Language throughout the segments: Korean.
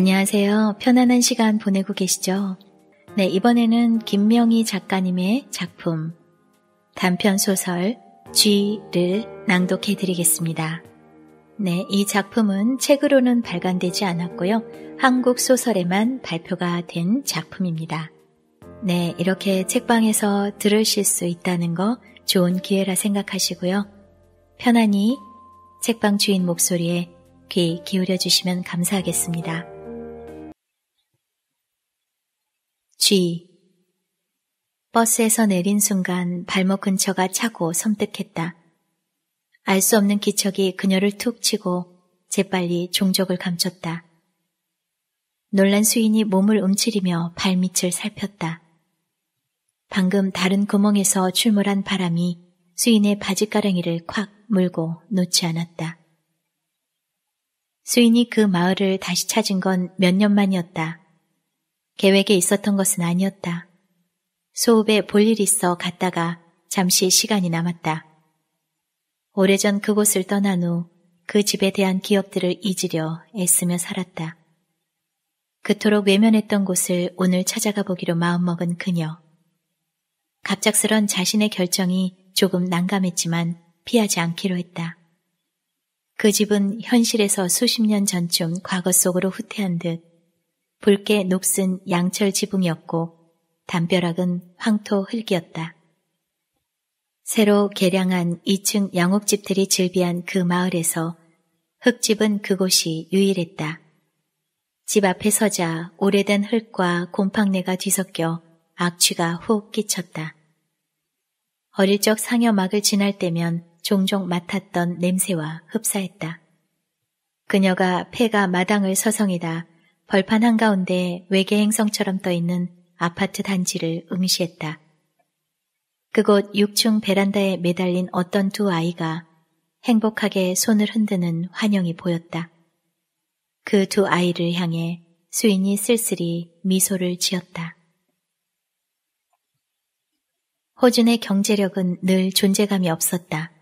안녕하세요. 편안한 시간 보내고 계시죠? 네, 이번에는 김명희 작가님의 작품 단편 소설 쥐를 낭독해 드리겠습니다. 네, 이 작품은 책으로는 발간되지 않았고요. 한국 소설에만 발표가 된 작품입니다. 네, 이렇게 책방에서 들으실 수 있다는 거 좋은 기회라 생각하시고요. 편안히 책방 주인 목소리에 귀 기울여 주시면 감사하겠습니다. G. 버스에서 내린 순간 발목 근처가 차고 섬뜩했다. 알 수 없는 기척이 그녀를 툭 치고 재빨리 종족을 감췄다. 놀란 수인이 몸을 움츠리며 발밑을 살폈다. 방금 다른 구멍에서 출몰한 바람이 수인의 바지가랑이를 콱 물고 놓지 않았다. 수인이 그 마을을 다시 찾은 건 몇 년 만이었다. 계획에 있었던 것은 아니었다. 소읍에 볼일 있어 갔다가 잠시 시간이 남았다. 오래전 그곳을 떠난 후 그 집에 대한 기억들을 잊으려 애쓰며 살았다. 그토록 외면했던 곳을 오늘 찾아가 보기로 마음먹은 그녀. 갑작스런 자신의 결정이 조금 난감했지만 피하지 않기로 했다. 그 집은 현실에서 수십 년 전쯤 과거 속으로 후퇴한 듯 붉게 녹슨 양철 지붕이었고 담벼락은 황토 흙이었다. 새로 개량한 2층 양옥집들이 즐비한 그 마을에서 흙집은 그곳이 유일했다. 집 앞에 서자 오래된 흙과 곰팡내가 뒤섞여 악취가 훅 끼쳤다. 어릴 적 상여막을 지날 때면 종종 맡았던 냄새와 흡사했다. 그녀가 폐가 마당을 서성이다 벌판 한가운데 외계 행성처럼 떠있는 아파트 단지를 응시했다. 그곳 6층 베란다에 매달린 어떤 두 아이가 행복하게 손을 흔드는 환영이 보였다. 그 두 아이를 향해 수인이 쓸쓸히 미소를 지었다. 호준의 경제력은 늘 존재감이 없었다.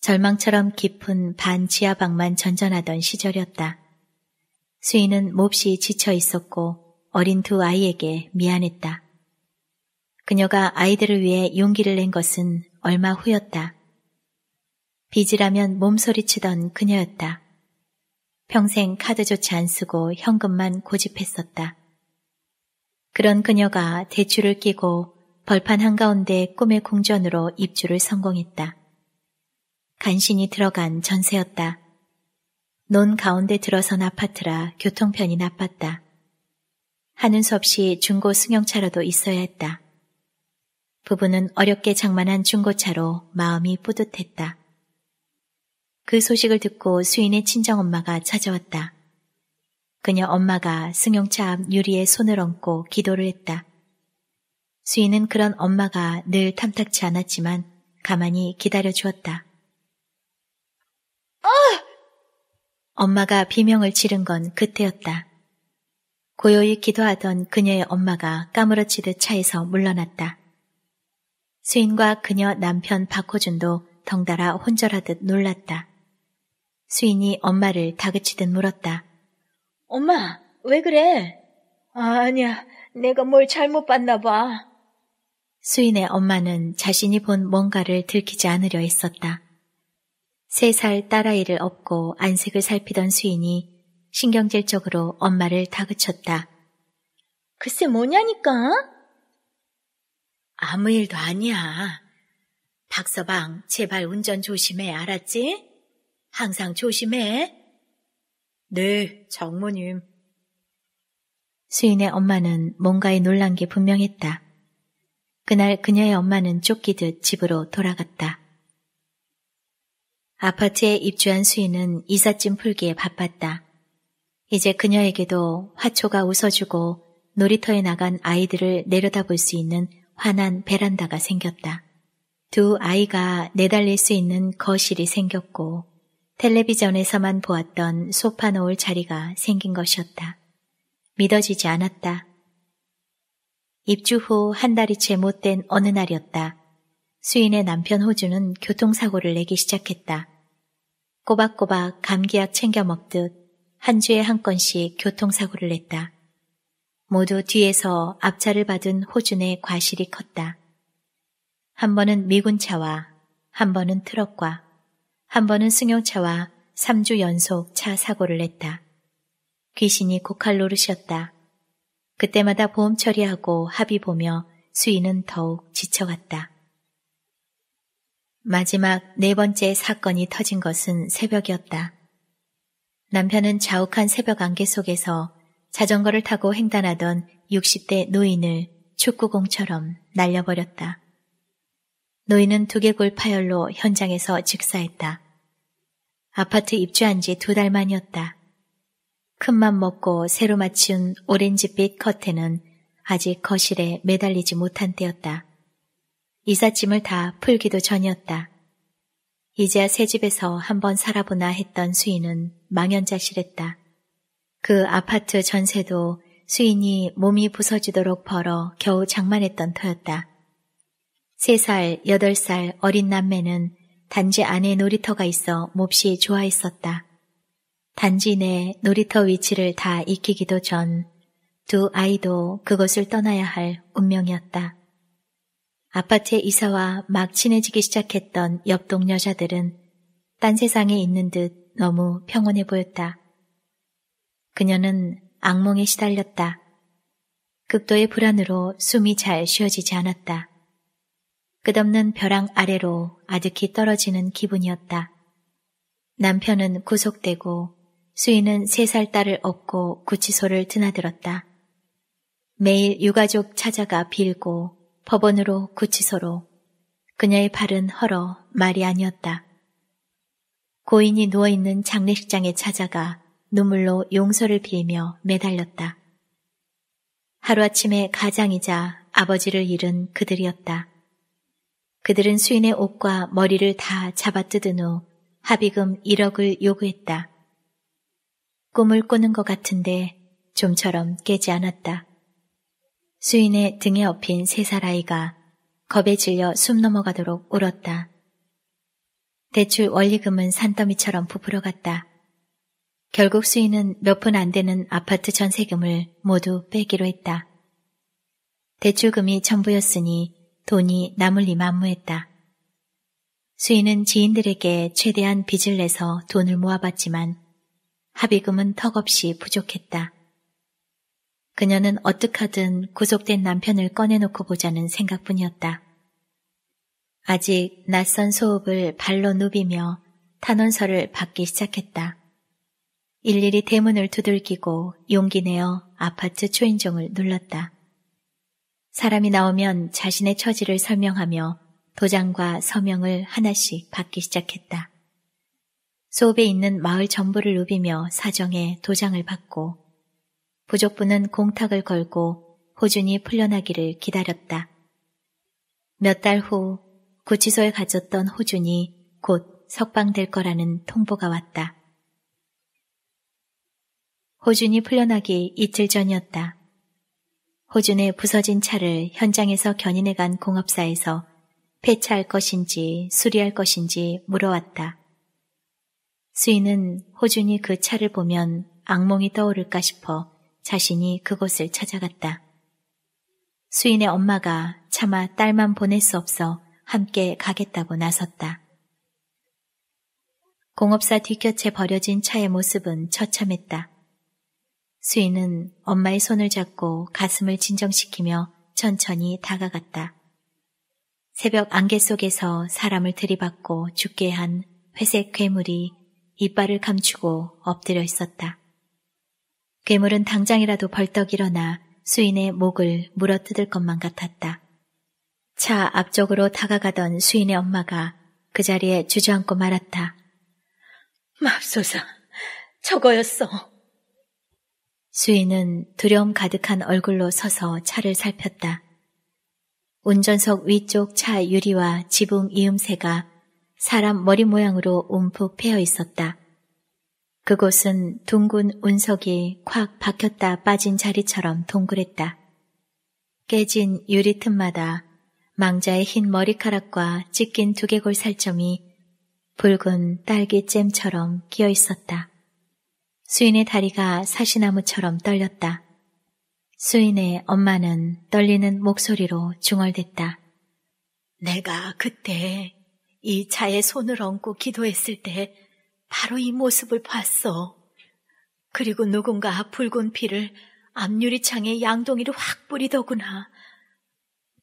절망처럼 깊은 반지하방만 전전하던 시절이었다. 수인은 몹시 지쳐 있었고 어린 두 아이에게 미안했다. 그녀가 아이들을 위해 용기를 낸 것은 얼마 후였다. 빚이라면 몸소리치던 그녀였다. 평생 카드조차 안 쓰고 현금만 고집했었다. 그런 그녀가 대출을 끼고 벌판 한가운데 꿈의 궁전으로 입주를 성공했다. 간신히 들어간 전세였다. 논 가운데 들어선 아파트라 교통편이 나빴다. 하는 수 없이 중고 승용차라도 있어야 했다. 부부는 어렵게 장만한 중고차로 마음이 뿌듯했다. 그 소식을 듣고 수인의 친정엄마가 찾아왔다. 그녀 엄마가 승용차 앞 유리에 손을 얹고 기도를 했다. 수인은 그런 엄마가 늘 탐탁치 않았지만 가만히 기다려 주었다. 아! 어! 엄마가 비명을 지른 건 그때였다. 고요히 기도하던 그녀의 엄마가 까무러치듯 차에서 물러났다. 수인과 그녀 남편 박호준도 덩달아 혼절하듯 놀랐다. 수인이 엄마를 다그치듯 물었다. 엄마, 왜 그래? 아, 니야 내가 뭘 잘못 봤나 봐. 수인의 엄마는 자신이 본 뭔가를 들키지 않으려 했었다. 세살 딸아이를 업고 안색을 살피던 수인이 신경질적으로 엄마를 다그쳤다. 글쎄 뭐냐니까? 아무 일도 아니야. 박서방, 제발 운전 조심해, 알았지? 항상 조심해. 네, 장모님. 수인의 엄마는 뭔가에 놀란 게 분명했다. 그날 그녀의 엄마는 쫓기듯 집으로 돌아갔다. 아파트에 입주한 수인은 이삿짐 풀기에 바빴다. 이제 그녀에게도 화초가 웃어주고 놀이터에 나간 아이들을 내려다볼 수 있는 환한 베란다가 생겼다. 두 아이가 내달릴 수 있는 거실이 생겼고 텔레비전에서만 보았던 소파 놓을 자리가 생긴 것이었다. 믿어지지 않았다. 입주 후 한 달이 채 못된 어느 날이었다. 수인의 남편 호주는 교통사고를 내기 시작했다. 꼬박꼬박 감기약 챙겨 먹듯 한 주에 한 건씩 교통사고를 냈다. 모두 뒤에서 앞차를 받은 호준의 과실이 컸다. 한 번은 미군차와 한 번은 트럭과 한 번은 승용차와 3주 연속 차 사고를 냈다. 귀신이 고칼 로르셨다 그때마다 보험 처리하고 합의 보며 수인은 더욱 지쳐갔다. 마지막 네 번째 사건이 터진 것은 새벽이었다. 남편은 자욱한 새벽 안개 속에서 자전거를 타고 횡단하던 60대 노인을 축구공처럼 날려버렸다. 노인은 두개골 파열로 현장에서 즉사했다. 아파트 입주한 지 두 달 만이었다. 큰 맘 먹고 새로 맞춘 오렌지빛 커튼은 아직 거실에 매달리지 못한 때였다. 이삿짐을 다 풀기도 전이었다. 이제야 새 집에서 한번 살아보나 했던 수인은 망연자실했다. 그 아파트 전세도 수인이 몸이 부서지도록 벌어 겨우 장만했던 터였다. 세 살, 여덟 살 어린 남매는 단지 안에 놀이터가 있어 몹시 좋아했었다. 단지 내 놀이터 위치를 다 익히기도 전 두 아이도 그것을 떠나야 할 운명이었다. 아파트에 이사와 막 친해지기 시작했던 옆 동 여자들은 딴 세상에 있는 듯 너무 평온해 보였다. 그녀는 악몽에 시달렸다. 극도의 불안으로 숨이 잘 쉬어지지 않았다. 끝없는 벼랑 아래로 아득히 떨어지는 기분이었다. 남편은 구속되고 수인은 세 살 딸을 업고 구치소를 드나들었다. 매일 유가족 찾아가 빌고 법원으로 구치소로 그녀의 발은 헐어 말이 아니었다. 고인이 누워있는 장례식장에 찾아가 눈물로 용서를 빌며 매달렸다. 하루아침에 가장이자 아버지를 잃은 그들이었다. 그들은 수인의 옷과 머리를 다 잡아뜯은 후 합의금 1억을 요구했다. 꿈을 꾸는 것 같은데 좀처럼 깨지 않았다. 수인의 등에 업힌 세 살 아이가 겁에 질려 숨 넘어가도록 울었다. 대출 원리금은 산더미처럼 부풀어갔다. 결국 수인은 몇 푼 안 되는 아파트 전세금을 모두 빼기로 했다. 대출금이 전부였으니 돈이 남을 리 만무했다. 수인은 지인들에게 최대한 빚을 내서 돈을 모아봤지만 합의금은 턱없이 부족했다. 그녀는 어떡하든 구속된 남편을 꺼내놓고 보자는 생각뿐이었다. 아직 낯선 소읍을 발로 누비며 탄원서를 받기 시작했다. 일일이 대문을 두들기고 용기 내어 아파트 초인종을 눌렀다. 사람이 나오면 자신의 처지를 설명하며 도장과 서명을 하나씩 받기 시작했다. 소읍에 있는 마을 전부를 누비며 사정에 도장을 받고 부족부는 공탁을 걸고 호준이 풀려나기를 기다렸다. 몇 달 후 구치소에 가졌던 호준이 곧 석방될 거라는 통보가 왔다. 호준이 풀려나기 이틀 전이었다. 호준의 부서진 차를 현장에서 견인해간 공업사에서 폐차할 것인지 수리할 것인지 물어왔다. 수인은 호준이 그 차를 보면 악몽이 떠오를까 싶어 자신이 그곳을 찾아갔다. 수인의 엄마가 차마 딸만 보낼 수 없어 함께 가겠다고 나섰다. 공업사 뒤곁에 버려진 차의 모습은 처참했다. 수인은 엄마의 손을 잡고 가슴을 진정시키며 천천히 다가갔다. 새벽 안개 속에서 사람을 들이받고 죽게 한 회색 괴물이 이빨을 감추고 엎드려 있었다. 괴물은 당장이라도 벌떡 일어나 수인의 목을 물어뜯을 것만 같았다. 차 앞쪽으로 다가가던 수인의 엄마가 그 자리에 주저앉고 말았다. 맙소사, 저거였어. 수인은 두려움 가득한 얼굴로 서서 차를 살폈다. 운전석 위쪽 차 유리와 지붕 이음새가 사람 머리 모양으로 움푹 패여 있었다. 그곳은 둥근 운석이 콱 박혔다 빠진 자리처럼 동그랬다. 깨진 유리 틈마다 망자의 흰 머리카락과 찢긴 두개골 살점이 붉은 딸기잼처럼 끼어 있었다. 수인의 다리가 사시나무처럼 떨렸다. 수인의 엄마는 떨리는 목소리로 중얼댔다. 내가 그때 이 차에 손을 얹고 기도했을 때 바로 이 모습을 봤어. 그리고 누군가 붉은 피를 앞유리창에 양동이를 확 뿌리더구나.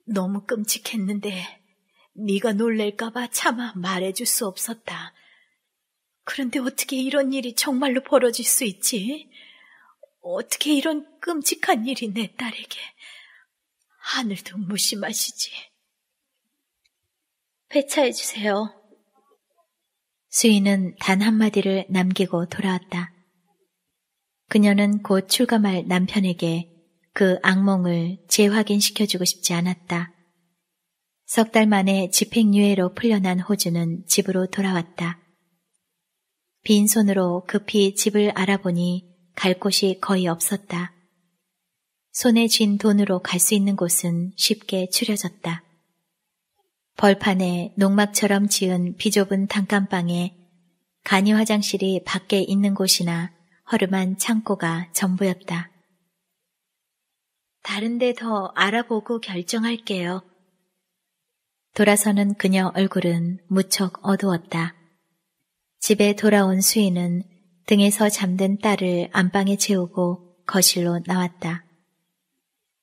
너무 끔찍했는데 네가 놀랄까봐 차마 말해줄 수 없었다. 그런데 어떻게 이런 일이 정말로 벌어질 수 있지? 어떻게 이런 끔찍한 일이 내 딸에게 하늘도 무심하시지. 배차해 주세요. 수인은 단 한마디를 남기고 돌아왔다. 그녀는 곧 출감할 남편에게 그 악몽을 재확인시켜주고 싶지 않았다. 석 달 만에 집행유예로 풀려난 호주는 집으로 돌아왔다. 빈손으로 급히 집을 알아보니 갈 곳이 거의 없었다. 손에 쥔 돈으로 갈 수 있는 곳은 쉽게 추려졌다. 벌판에 농막처럼 지은 비좁은 단칸방에 간이 화장실이 밖에 있는 곳이나 허름한 창고가 전부였다. 다른데 더 알아보고 결정할게요. 돌아서는 그녀 얼굴은 무척 어두웠다. 집에 돌아온 수인은 등에서 잠든 딸을 안방에 채우고 거실로 나왔다.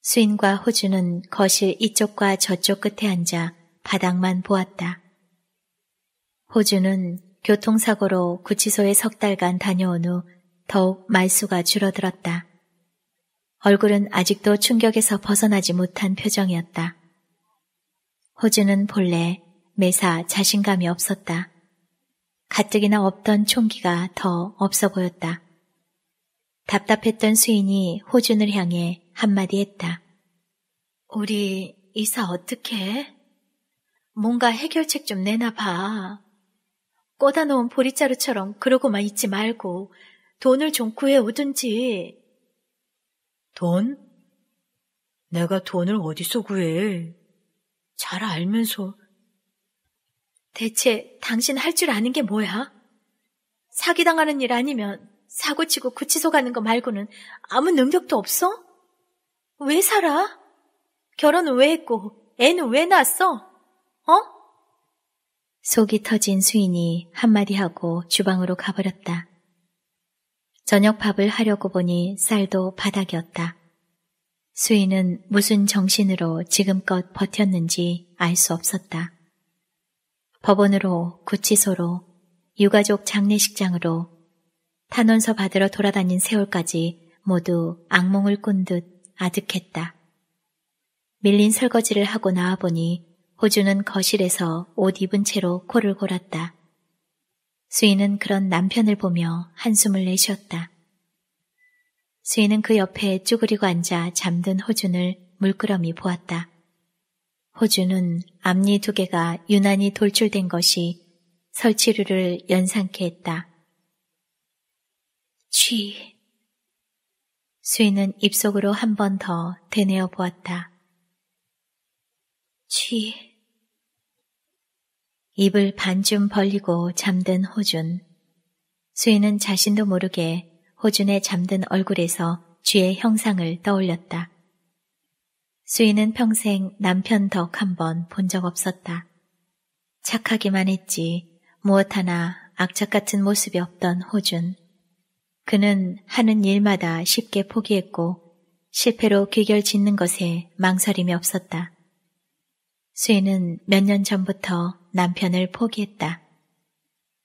수인과 호주는 거실 이쪽과 저쪽 끝에 앉아 바닥만 보았다. 호주는 교통사고로 구치소에 석 달간 다녀온 후 더욱 말수가 줄어들었다. 얼굴은 아직도 충격에서 벗어나지 못한 표정이었다. 호주는 본래 매사 자신감이 없었다. 가뜩이나 없던 총기가 더 없어 보였다. 답답했던 수인이 호준을 향해 한마디 했다. 우리 이사 어떻게 해? 뭔가 해결책 좀 내놔봐. 꽂아 놓은 보리자루처럼 그러고만 있지 말고 돈을 좀 구해오든지. 돈? 내가 돈을 어디서 구해? 잘 알면서. 대체 당신 할 줄 아는 게 뭐야? 사기당하는 일 아니면 사고치고 구치소 가는 거 말고는 아무 능력도 없어? 왜 살아? 결혼은 왜 했고, 애는 왜 낳았어? 어? 속이 터진 수인이 한마디 하고 주방으로 가버렸다. 저녁밥을 하려고 보니 쌀도 바닥이었다. 수인은 무슨 정신으로 지금껏 버텼는지 알 수 없었다. 법원으로, 구치소로, 유가족 장례식장으로 탄원서 받으러 돌아다닌 세월까지 모두 악몽을 꾼 듯 아득했다. 밀린 설거지를 하고 나와보니 호주는 거실에서 옷 입은 채로 코를 골았다. 수인은 그런 남편을 보며 한숨을 내쉬었다. 수인은 그 옆에 쭈그리고 앉아 잠든 호준을 물끄러미 보았다. 호준은 앞니 두 개가 유난히 돌출된 것이 설치류를 연상케 했다. 취. 수인은 입속으로 한 번 더 되뇌어 보았다. 취. 입을 반쯤 벌리고 잠든 호준. 수인은 자신도 모르게 호준의 잠든 얼굴에서 쥐의 형상을 떠올렸다. 수인은 평생 남편 덕 한 번 본 적 없었다. 착하기만 했지 무엇 하나 악착 같은 모습이 없던 호준. 그는 하는 일마다 쉽게 포기했고 실패로 귀결 짓는 것에 망설임이 없었다. 수혜는 몇 년 전부터 남편을 포기했다.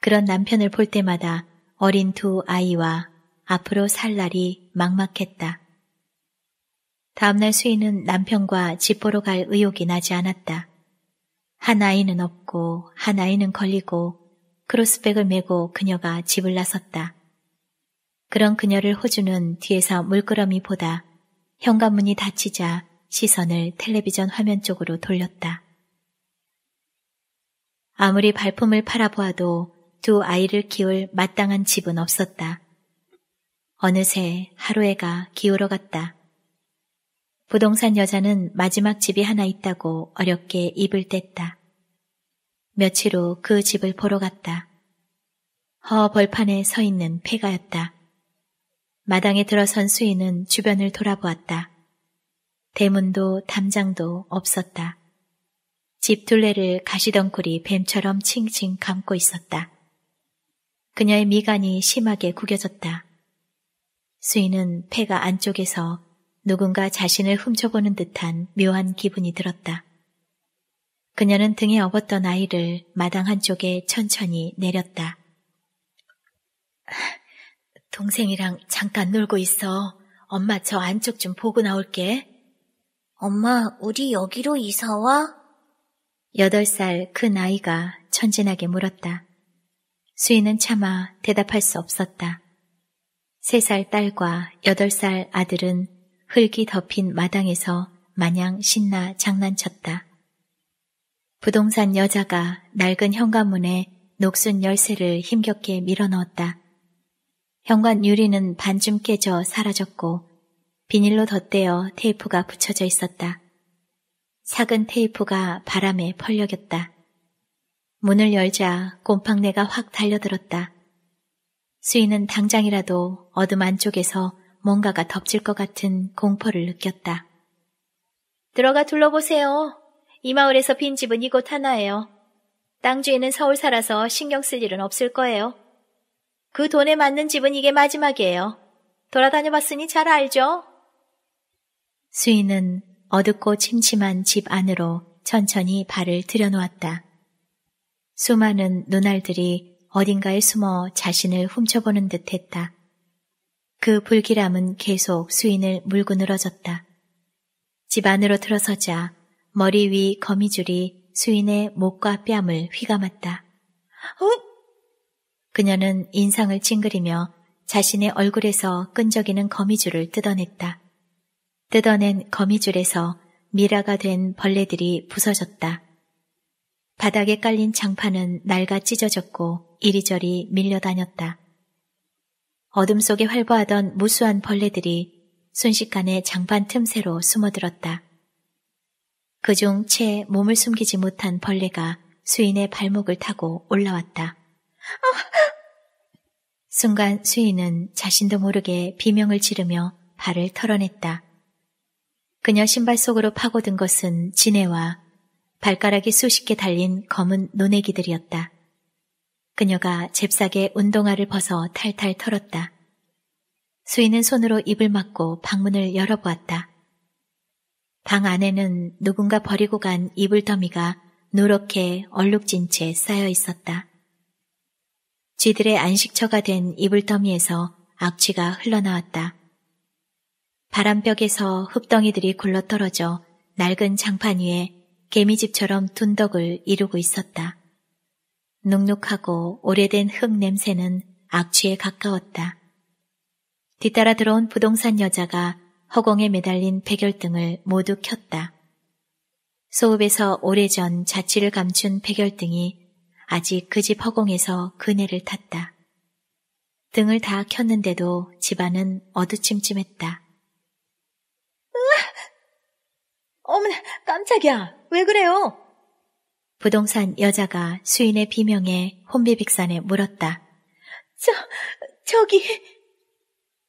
그런 남편을 볼 때마다 어린 두 아이와 앞으로 살 날이 막막했다. 다음날 수희는 남편과 집 보러 갈 의욕이 나지 않았다. 한 아이는 없고 한 아이는 걸리고 크로스백을 메고 그녀가 집을 나섰다. 그런 그녀를 호주는 뒤에서 물끄러미 보다 현관문이 닫히자 시선을 텔레비전 화면 쪽으로 돌렸다. 아무리 발품을 팔아보아도 두 아이를 키울 마땅한 집은 없었다. 어느새 하루해가 기울어 갔다. 부동산 여자는 마지막 집이 하나 있다고 어렵게 입을 뗐다. 며칠 후 그 집을 보러 갔다. 허 벌판에 서 있는 폐가였다. 마당에 들어선 수인은 주변을 돌아보았다. 대문도 담장도 없었다. 집 둘레를 가시덩굴이 뱀처럼 칭칭 감고 있었다. 그녀의 미간이 심하게 구겨졌다. 수인은 폐가 안쪽에서 누군가 자신을 훔쳐보는 듯한 묘한 기분이 들었다. 그녀는 등에 업었던 아이를 마당 한쪽에 천천히 내렸다. 동생이랑 잠깐 놀고 있어. 엄마 저 안쪽 좀 보고 나올게. 엄마, 우리 여기로 이사 와? 여덟 살그 나이가 천진하게 물었다. 수인은 차마 대답할 수 없었다. 세 살 딸과 여덟 살 아들은 흙이 덮인 마당에서 마냥 신나 장난쳤다. 부동산 여자가 낡은 현관문에 녹슨 열쇠를 힘겹게 밀어넣었다. 현관 유리는 반쯤 깨져 사라졌고 비닐로 덧대어 테이프가 붙여져 있었다. 삭은 테이프가 바람에 펄럭였다. 문을 열자 곰팡내가 확 달려들었다. 수인은 당장이라도 어둠 안쪽에서 뭔가가 덮칠 것 같은 공포를 느꼈다. 들어가 둘러보세요. 이 마을에서 빈 집은 이곳 하나예요. 땅 주인은 서울 살아서 신경 쓸 일은 없을 거예요. 그 돈에 맞는 집은 이게 마지막이에요. 돌아다녀봤으니 잘 알죠? 수인은 어둡고 침침한 집 안으로 천천히 발을 들여놓았다. 수많은 눈알들이 어딘가에 숨어 자신을 훔쳐보는 듯했다. 그 불길함은 계속 수인을 물고 늘어졌다. 집 안으로 들어서자 머리 위 거미줄이 수인의 목과 뺨을 휘감았다. 어? 그녀는 인상을 찡그리며 자신의 얼굴에서 끈적이는 거미줄을 뜯어냈다. 뜯어낸 거미줄에서 미라가 된 벌레들이 부서졌다. 바닥에 깔린 장판은 날가 찢어졌고 이리저리 밀려다녔다. 어둠 속에 활보하던 무수한 벌레들이 순식간에 장판 틈새로 숨어들었다. 그중 채 몸을 숨기지 못한 벌레가 수인의 발목을 타고 올라왔다. 순간 수인은 자신도 모르게 비명을 지르며 발을 털어냈다. 그녀 신발 속으로 파고든 것은 지네와 발가락이 수십 개 달린 검은 노내기들이었다. 그녀가 잽싸게 운동화를 벗어 탈탈 털었다. 수인은 손으로 입을 막고 방문을 열어보았다. 방 안에는 누군가 버리고 간 이불 더미가 노랗게 얼룩진 채 쌓여 있었다. 쥐들의 안식처가 된 이불 더미에서 악취가 흘러나왔다. 바람벽에서 흙덩이들이 굴러떨어져 낡은 장판 위에 개미집처럼 둔덕을 이루고 있었다. 눅눅하고 오래된 흙 냄새는 악취에 가까웠다. 뒤따라 들어온 부동산 여자가 허공에 매달린 백열등을 모두 켰다. 소읍에서 오래전 자취를 감춘 백열등이 아직 그 집 허공에서 그네를 탔다. 등을 다 켰는데도 집안은 어두침침했다. 으악! 어머나, 깜짝이야. 왜 그래요? 부동산 여자가 수인의 비명에 혼비빅산에 물었다. 저, 저기.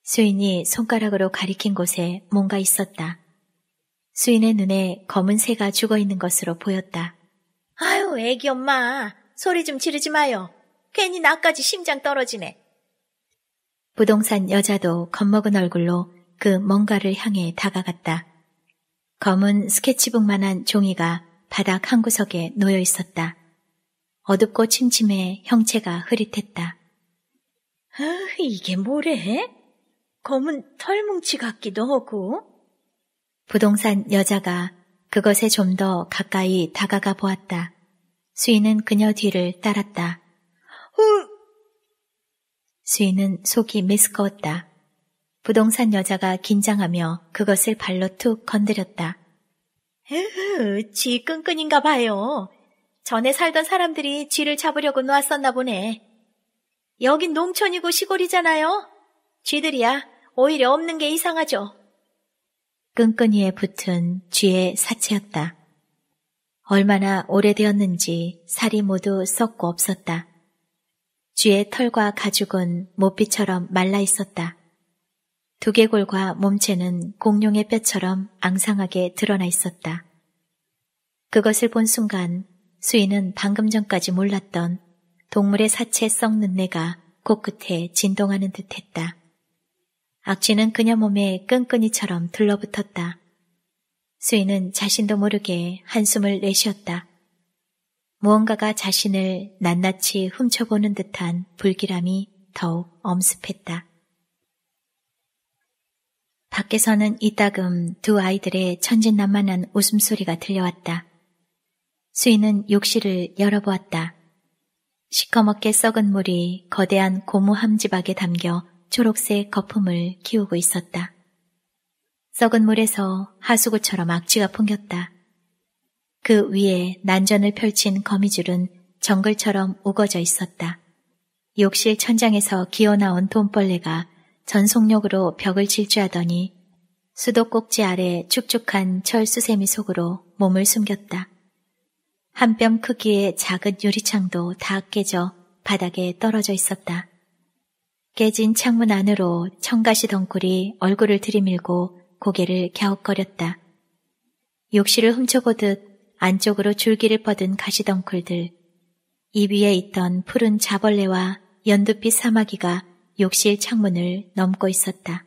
수인이 손가락으로 가리킨 곳에 뭔가 있었다. 수인의 눈에 검은 새가 죽어 있는 것으로 보였다. 아유, 애기 엄마. 소리 좀 지르지 마요. 괜히 나까지 심장 떨어지네. 부동산 여자도 겁먹은 얼굴로 그 뭔가를 향해 다가갔다. 검은 스케치북만한 종이가 바닥 한 구석에 놓여 있었다. 어둡고 침침해 형체가 흐릿했다. 아, 이게 뭐래? 검은 털뭉치 같기도 하고. 부동산 여자가 그것에 좀 더 가까이 다가가 보았다. 수인은 그녀 뒤를 따랐다. 어? 수인은 속이 메스꺼웠다. 부동산 여자가 긴장하며 그것을 발로 툭 건드렸다. 에휴, 쥐 끈끈인가 봐요. 전에 살던 사람들이 쥐를 잡으려고 놓았었나 보네. 여긴 농촌이고 시골이잖아요. 쥐들이야 오히려 없는 게 이상하죠. 끈끈이에 붙은 쥐의 사체였다. 얼마나 오래되었는지 살이 모두 썩고 없었다. 쥐의 털과 가죽은 모피처럼 말라 있었다. 두개골과 몸체는 공룡의 뼈처럼 앙상하게 드러나 있었다. 그것을 본 순간 수인은 방금 전까지 몰랐던 동물의 사체 썩는 내가 코끝에 진동하는 듯했다. 악취는 그녀 몸에 끈끈이처럼 둘러붙었다 수인은 자신도 모르게 한숨을 내쉬었다. 무언가가 자신을 낱낱이 훔쳐보는 듯한 불길함이 더욱 엄습했다. 밖에서는 이따금 두 아이들의 천진난만한 웃음소리가 들려왔다. 수인은 욕실을 열어보았다. 시커멓게 썩은 물이 거대한 고무 함지박에 담겨 초록색 거품을 키우고 있었다. 썩은 물에서 하수구처럼 악취가 풍겼다. 그 위에 난전을 펼친 거미줄은 정글처럼 우거져 있었다. 욕실 천장에서 기어나온 돈벌레가 전속력으로 벽을 질주하더니 수도꼭지 아래 축축한 철수세미 속으로 몸을 숨겼다. 한 뼘 크기의 작은 유리창도 다 깨져 바닥에 떨어져 있었다. 깨진 창문 안으로 청가시 덩굴이 얼굴을 들이밀고 고개를 갸웃거렸다. 욕실을 훔쳐보듯 안쪽으로 줄기를 뻗은 가시덩굴들, 입 위에 있던 푸른 자벌레와 연두빛 사마귀가 욕실 창문을 넘고 있었다.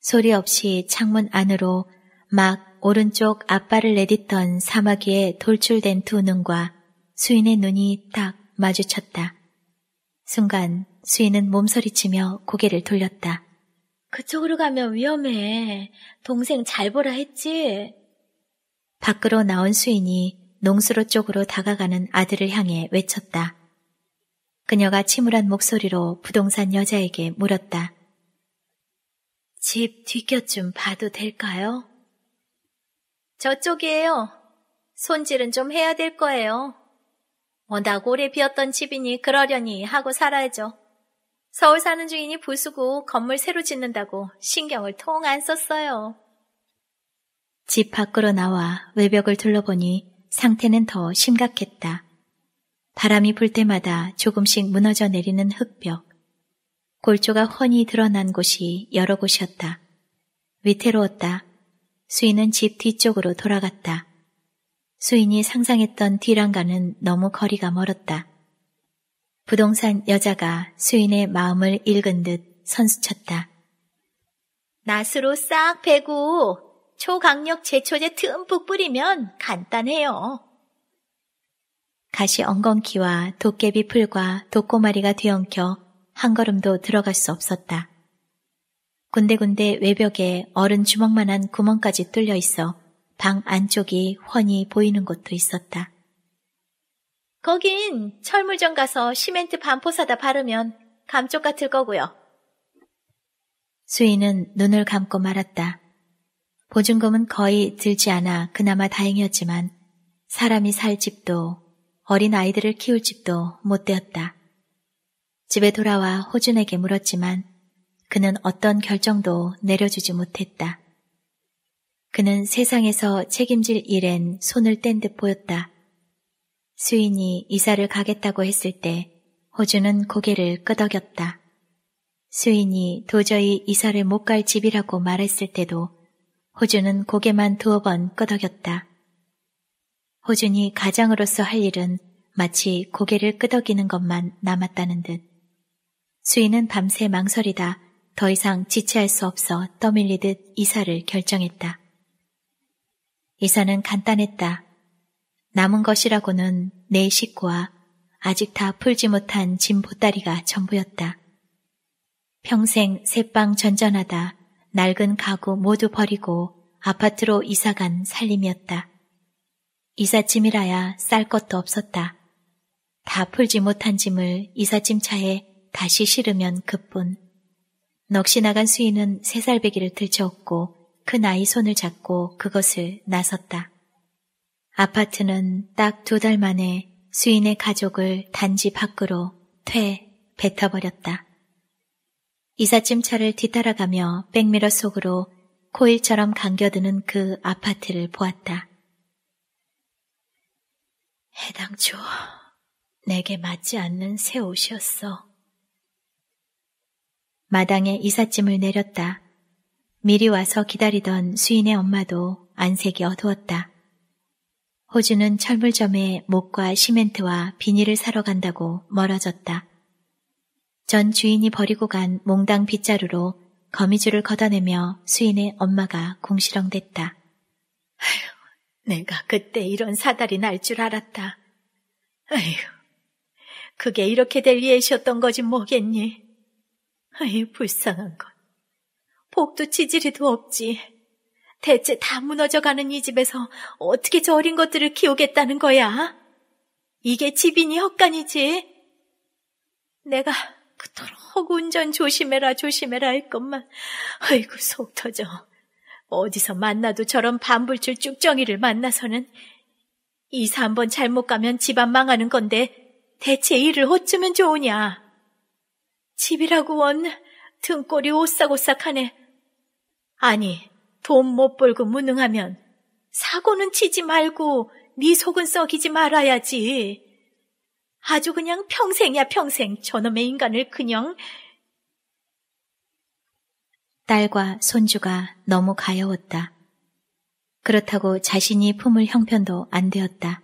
소리 없이 창문 안으로 막 오른쪽 앞발을 내딛던 사마귀에 돌출된 두 눈과 수인의 눈이 딱 마주쳤다. 순간 수인은 몸서리치며 고개를 돌렸다. 그쪽으로 가면 위험해. 동생 잘 보라 했지? 밖으로 나온 수인이 농수로 쪽으로 다가가는 아들을 향해 외쳤다. 그녀가 침울한 목소리로 부동산 여자에게 물었다. 집뒤곁좀 봐도 될까요? 저쪽이에요. 손질은 좀 해야 될 거예요. 워낙 오래 비었던 집이니 그러려니 하고 살아야죠. 서울 사는 주인이 부수고 건물 새로 짓는다고 신경을 통 안 썼어요. 집 밖으로 나와 외벽을 둘러보니 상태는 더 심각했다. 바람이 불 때마다 조금씩 무너져 내리는 흙벽, 골조가 훤히 드러난 곳이 여러 곳이었다. 위태로웠다. 수인은 집 뒤쪽으로 돌아갔다. 수인이 상상했던 뒤랑가는 너무 거리가 멀었다. 부동산 여자가 수인의 마음을 읽은 듯 선수쳤다. 낫으로 싹 베고 초강력 제초제 듬뿍 뿌리면 간단해요. 가시 엉겅퀴와 도깨비 풀과 도꼬마리가 뒤엉켜 한 걸음도 들어갈 수 없었다. 군데군데 외벽에 어른 주먹만한 구멍까지 뚫려 있어 방 안쪽이 훤히 보이는 곳도 있었다. 거긴 철물점 가서 시멘트 반포 사다 바르면 감쪽 같을 거고요. 수인은 눈을 감고 말았다. 보증금은 거의 들지 않아 그나마 다행이었지만 사람이 살 집도 어린 아이들을 키울 집도 못되었다. 집에 돌아와 호준에게 물었지만 그는 어떤 결정도 내려주지 못했다. 그는 세상에서 책임질 일엔 손을 뗀 듯 보였다. 수인이 이사를 가겠다고 했을 때호준은 고개를 끄덕였다. 수인이 도저히 이사를 못 갈 집이라고 말했을 때도 호준은 고개만 두어 번 끄덕였다. 호준이 가장으로서 할 일은 마치 고개를 끄덕이는 것만 남았다는 듯. 수인은 밤새 망설이다 더 이상 지체할 수 없어 떠밀리듯 이사를 결정했다. 이사는 간단했다. 남은 것이라고는 내 식구와 아직 다 풀지 못한 짐 보따리가 전부였다. 평생 새빵 전전하다 낡은 가구 모두 버리고 아파트로 이사간 살림이었다. 이삿짐이라야 쌀 것도 없었다. 다 풀지 못한 짐을 이삿짐 차에 다시 실으면 그뿐. 넋이 나간 수인은 새살배기를 들쳐업고 큰 그 아이 손을 잡고 그것을 나섰다. 아파트는 딱 두 달 만에 수인의 가족을 단지 밖으로 퇴, 뱉어버렸다. 이삿짐 차를 뒤따라가며 백미러 속으로 코일처럼 감겨드는 그 아파트를 보았다. 해당초 내게 맞지 않는 새 옷이었어. 마당에 이삿짐을 내렸다. 미리 와서 기다리던 수인의 엄마도 안색이 어두웠다. 호주는 철물점에 목과 시멘트와 비닐을 사러 간다고 멀어졌다. 전 주인이 버리고 간 몽당 빗자루로 거미줄을 걷어내며 수인의 엄마가 공시렁댔다. 아휴, 내가 그때 이런 사달이 날 줄 알았다. 아휴, 그게 이렇게 될 예시였던 거지 뭐겠니? 아휴, 불쌍한 것. 복도 치지리도 없지. 대체 다 무너져가는 이 집에서 어떻게 저 어린 것들을 키우겠다는 거야? 이게 집이니 헛간이지? 내가 그토록 운전 조심해라 조심해라 할 것만 아이고 속 터져. 어디서 만나도 저런 반불출 쭉정이를 만나서는 이사 한번 잘못 가면 집안 망하는 건데 대체 일을 어쩌면 좋으냐. 집이라고 원 등골이 오싹오싹하네. 아니 돈 못 벌고 무능하면 사고는 치지 말고 네 속은 썩이지 말아야지. 아주 그냥 평생이야 평생 저놈의 인간을 그냥 딸과 손주가 너무 가여웠다. 그렇다고 자신이 품을 형편도 안 되었다.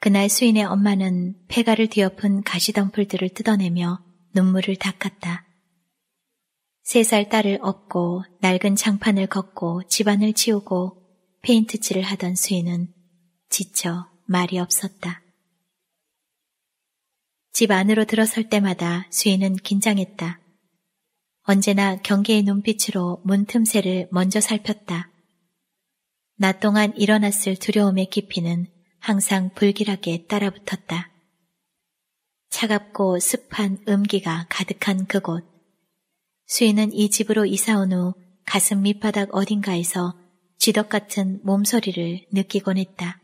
그날 수인의 엄마는 폐가를 뒤엎은 가시덤불들을 뜯어내며 눈물을 닦았다. 세 살 딸을 업고 낡은 장판을 걷고 집안을 치우고 페인트칠을 하던 수인은 지쳐 말이 없었다. 집 안으로 들어설 때마다 수인은 긴장했다. 언제나 경계의 눈빛으로 문틈새를 먼저 살폈다. 낮 동안 일어났을 두려움의 깊이는 항상 불길하게 따라붙었다. 차갑고 습한 음기가 가득한 그곳. 수인은 이 집으로 이사온 후 가슴 밑바닥 어딘가에서 쥐덕 같은 몸소리를 느끼곤 했다.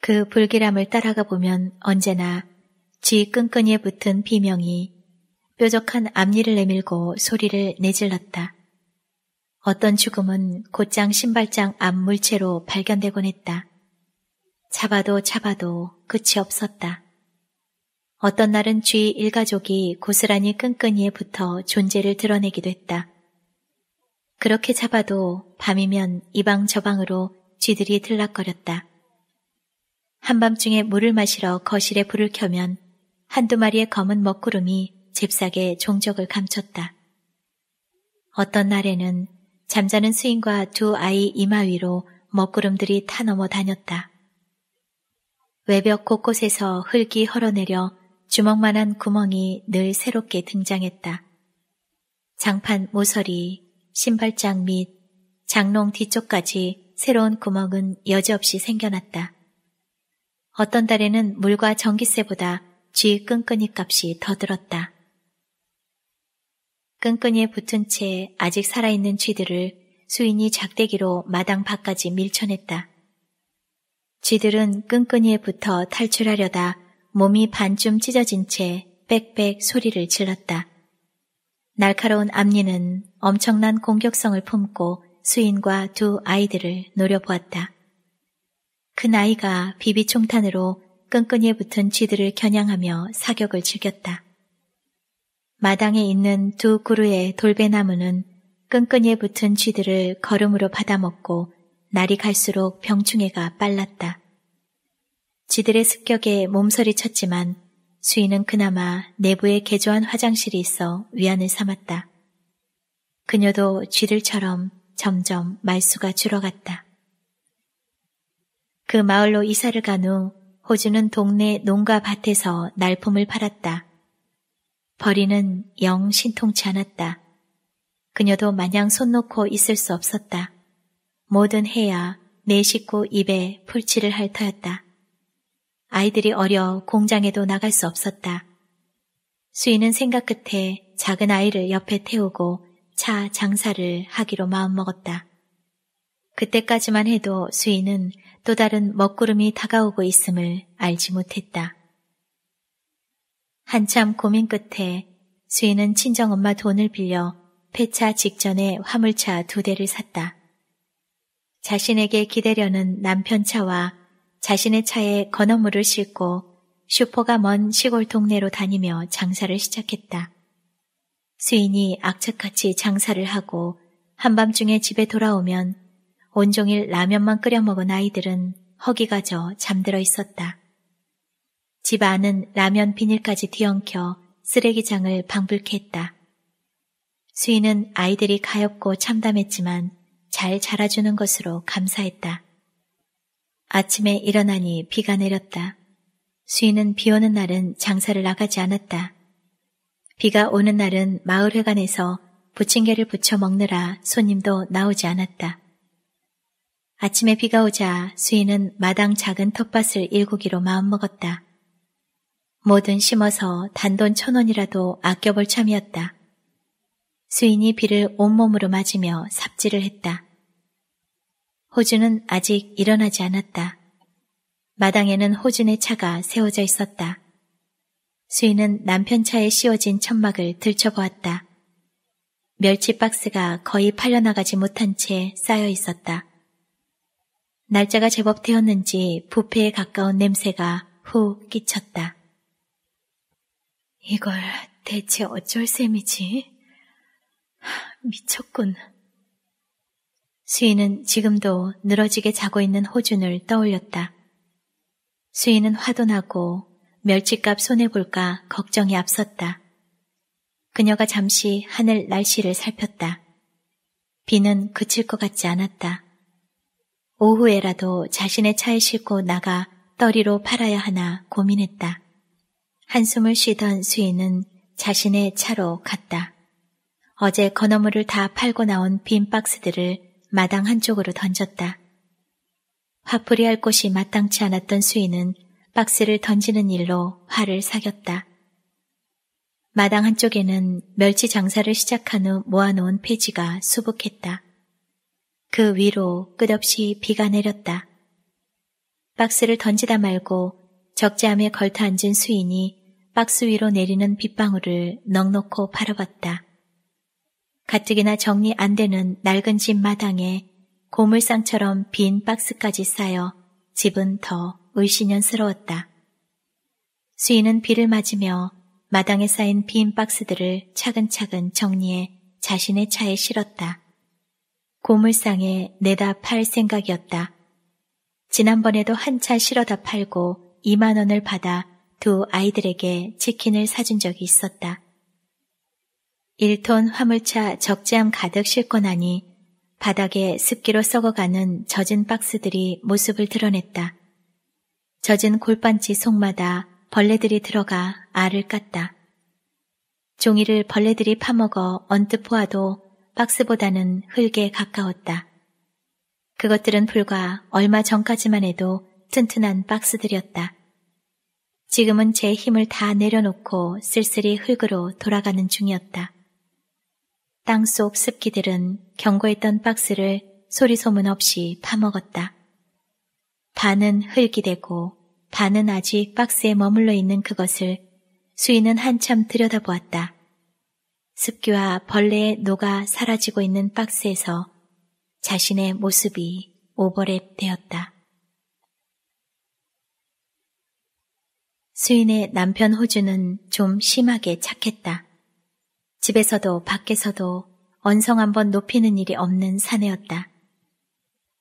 그 불길함을 따라가 보면 언제나 쥐 끈끈이에 붙은 비명이 뾰족한 앞니를 내밀고 소리를 내질렀다. 어떤 죽음은 곧장 신발장 앞 물체로 발견되곤 했다. 잡아도 잡아도 끝이 없었다. 어떤 날은 쥐 일가족이 고스란히 끈끈이에 붙어 존재를 드러내기도 했다. 그렇게 잡아도 밤이면 이방 저방으로 쥐들이 들락거렸다. 한밤중에 물을 마시러 거실에 불을 켜면 한두 마리의 검은 먹구름이 잽싸게 종적을 감췄다. 어떤 날에는 잠자는 스윙과 두 아이 이마 위로 먹구름들이 타넘어 다녔다. 외벽 곳곳에서 흙이 흘어내려 주먹만한 구멍이 늘 새롭게 등장했다. 장판 모서리, 신발장 및 장롱 뒤쪽까지 새로운 구멍은 여지없이 생겨났다. 어떤 달에는 물과 전기세보다 쥐 끈끈이 값이 더 들었다. 끈끈이에 붙은 채 아직 살아있는 쥐들을 수인이 작대기로 마당 밖까지 밀쳐냈다. 쥐들은 끈끈이에 붙어 탈출하려다 몸이 반쯤 찢어진 채 빽빽 소리를 질렀다. 날카로운 앞니는 엄청난 공격성을 품고 수인과 두 아이들을 노려보았다. 큰 그 아이가 비비총탄으로 끈끈이에 붙은 쥐들을 겨냥하며 사격을 즐겼다. 마당에 있는 두 그루의 돌배나무는 끈끈이에 붙은 쥐들을 걸음으로 받아먹고 날이 갈수록 병충해가 빨랐다. 쥐들의 습격에 몸서리 쳤지만 수인은 그나마 내부에 개조한 화장실이 있어 위안을 삼았다. 그녀도 쥐들처럼 점점 말수가 줄어갔다. 그 마을로 이사를 간 후 호주는 동네 농가 밭에서 날품을 팔았다. 버리는 영 신통치 않았다. 그녀도 마냥 손 놓고 있을 수 없었다. 뭐든 해야 내 식구 입에 풀칠을 할 터였다. 아이들이 어려 공장에도 나갈 수 없었다. 수인은 생각 끝에 작은 아이를 옆에 태우고 차 장사를 하기로 마음먹었다. 그때까지만 해도 수인은 또 다른 먹구름이 다가오고 있음을 알지 못했다. 한참 고민 끝에 수인은 친정엄마 돈을 빌려 폐차 직전에 화물차 두 대를 샀다. 자신에게 기대려는 남편 차와 자신의 차에 건어물을 싣고 슈퍼가 먼 시골 동네로 다니며 장사를 시작했다. 수인이 악착같이 장사를 하고 한밤중에 집에 돌아오면 온종일 라면만 끓여 먹은 아이들은 허기가 져 잠들어 있었다. 집 안은 라면 비닐까지 뒤엉켜 쓰레기장을 방불케 했다. 수인은 아이들이 가엾고 참담했지만 잘 자라주는 것으로 감사했다. 아침에 일어나니 비가 내렸다. 수인은 비 오는 날은 장사를 나가지 않았다. 비가 오는 날은 마을회관에서 부침개를 부쳐 먹느라 손님도 나오지 않았다. 아침에 비가 오자 수인은 마당 작은 텃밭을 일구기로 마음먹었다. 뭐든 심어서 단돈 천 원이라도 아껴볼 참이었다. 수인이 비를 온몸으로 맞으며 삽질을 했다. 호주는 아직 일어나지 않았다. 마당에는 호준의 차가 세워져 있었다. 수인은 남편 차에 씌워진 천막을 들춰보았다. 멸치 박스가 거의 팔려나가지 못한 채 쌓여 있었다. 날짜가 제법 되었는지 부패에 가까운 냄새가 후 끼쳤다. 이걸 대체 어쩔 셈이지? 미쳤군. 수인은 지금도 늘어지게 자고 있는 호준을 떠올렸다. 수인은 화도 나고 멸치값 손해볼까 걱정이 앞섰다. 그녀가 잠시 하늘 날씨를 살폈다. 비는 그칠 것 같지 않았다. 오후에라도 자신의 차에 싣고 나가 떠리로 팔아야 하나 고민했다. 한숨을 쉬던 수인은 자신의 차로 갔다. 어제 건어물을 다 팔고 나온 빈 박스들을 마당 한쪽으로 던졌다. 화풀이 할 곳이 마땅치 않았던 수인은 박스를 던지는 일로 화를 사겼다. 마당 한쪽에는 멸치 장사를 시작한 후 모아놓은 폐지가 수북했다. 그 위로 끝없이 비가 내렸다. 박스를 던지다 말고 적재함에 걸터앉은 수인이 박스 위로 내리는 빗방울을 넉넉히 바라봤다. 가뜩이나 정리 안 되는 낡은 집 마당에 고물상처럼 빈 박스까지 쌓여 집은 더 을씨년스러웠다. 수인은 비를 맞으며 마당에 쌓인 빈 박스들을 차근차근 정리해 자신의 차에 실었다. 고물상에 내다 팔 생각이었다. 지난번에도 한 차 실어다 팔고 2만 원을 받아 두 아이들에게 치킨을 사준 적이 있었다. 1톤 화물차 적재함 가득 싣고 나니 바닥에 습기로 썩어가는 젖은 박스들이 모습을 드러냈다. 젖은 골반지 속마다 벌레들이 들어가 알을 깠다. 종이를 벌레들이 파먹어 언뜻 보아도 박스보다는 흙에 가까웠다. 그것들은 불과 얼마 전까지만 해도 튼튼한 박스들이었다. 지금은 제 힘을 다 내려놓고 쓸쓸히 흙으로 돌아가는 중이었다. 땅 속 습기들은 경고했던 박스를 소리소문 없이 파먹었다. 반은 흙이 되고 반은 아직 박스에 머물러 있는 그것을 수인은 한참 들여다보았다. 습기와 벌레의 녹아 사라지고 있는 박스에서 자신의 모습이 오버랩되었다. 수인의 남편 호주는 좀 심하게 착했다. 집에서도 밖에서도 언성 한번 높이는 일이 없는 사내였다.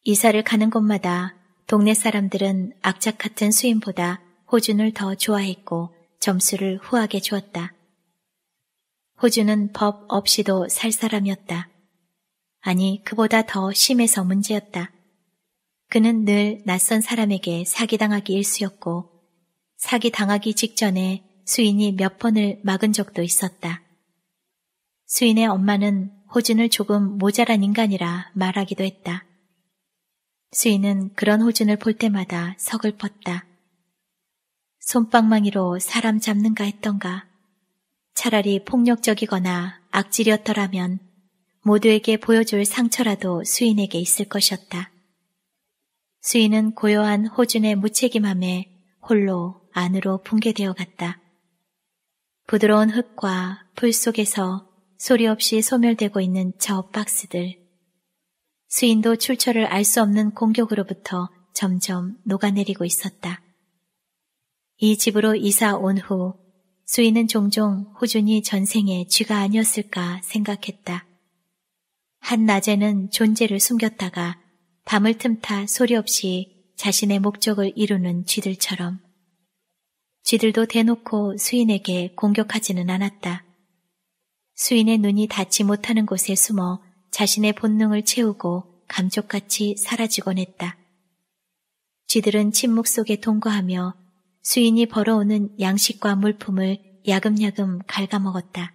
이사를 가는 곳마다 동네 사람들은 악착 같은 수인보다 호준을 더 좋아했고 점수를 후하게 주었다. 호준은 법 없이도 살 사람이었다. 아니, 그보다 더 심해서 문제였다. 그는 늘 낯선 사람에게 사기당하기 일쑤였고 사기 당하기 직전에 수인이 몇 번을 막은 적도 있었다. 수인의 엄마는 호준을 조금 모자란 인간이라 말하기도 했다. 수인은 그런 호준을 볼 때마다 서글펐다. 손방망이로 사람 잡는가 했던가. 차라리 폭력적이거나 악질이었더라면 모두에게 보여줄 상처라도 수인에게 있을 것이었다. 수인은 고요한 호준의 무책임함에 홀로 안으로 붕괴되어 갔다. 부드러운 흙과 풀 속에서 소리 없이 소멸되고 있는 저 박스들. 수인도 출처를 알 수 없는 공격으로부터 점점 녹아내리고 있었다. 이 집으로 이사 온 후 수인은 종종 호준이 전생에 쥐가 아니었을까 생각했다. 한낮에는 존재를 숨겼다가 밤을 틈타 소리 없이 자신의 목적을 이루는 쥐들처럼 쥐들도 대놓고 수인에게 공격하지는 않았다. 수인의 눈이 닿지 못하는 곳에 숨어 자신의 본능을 채우고 감쪽같이 사라지곤 했다. 쥐들은 침묵 속에 동거하며 수인이 벌어오는 양식과 물품을 야금야금 갉아먹었다.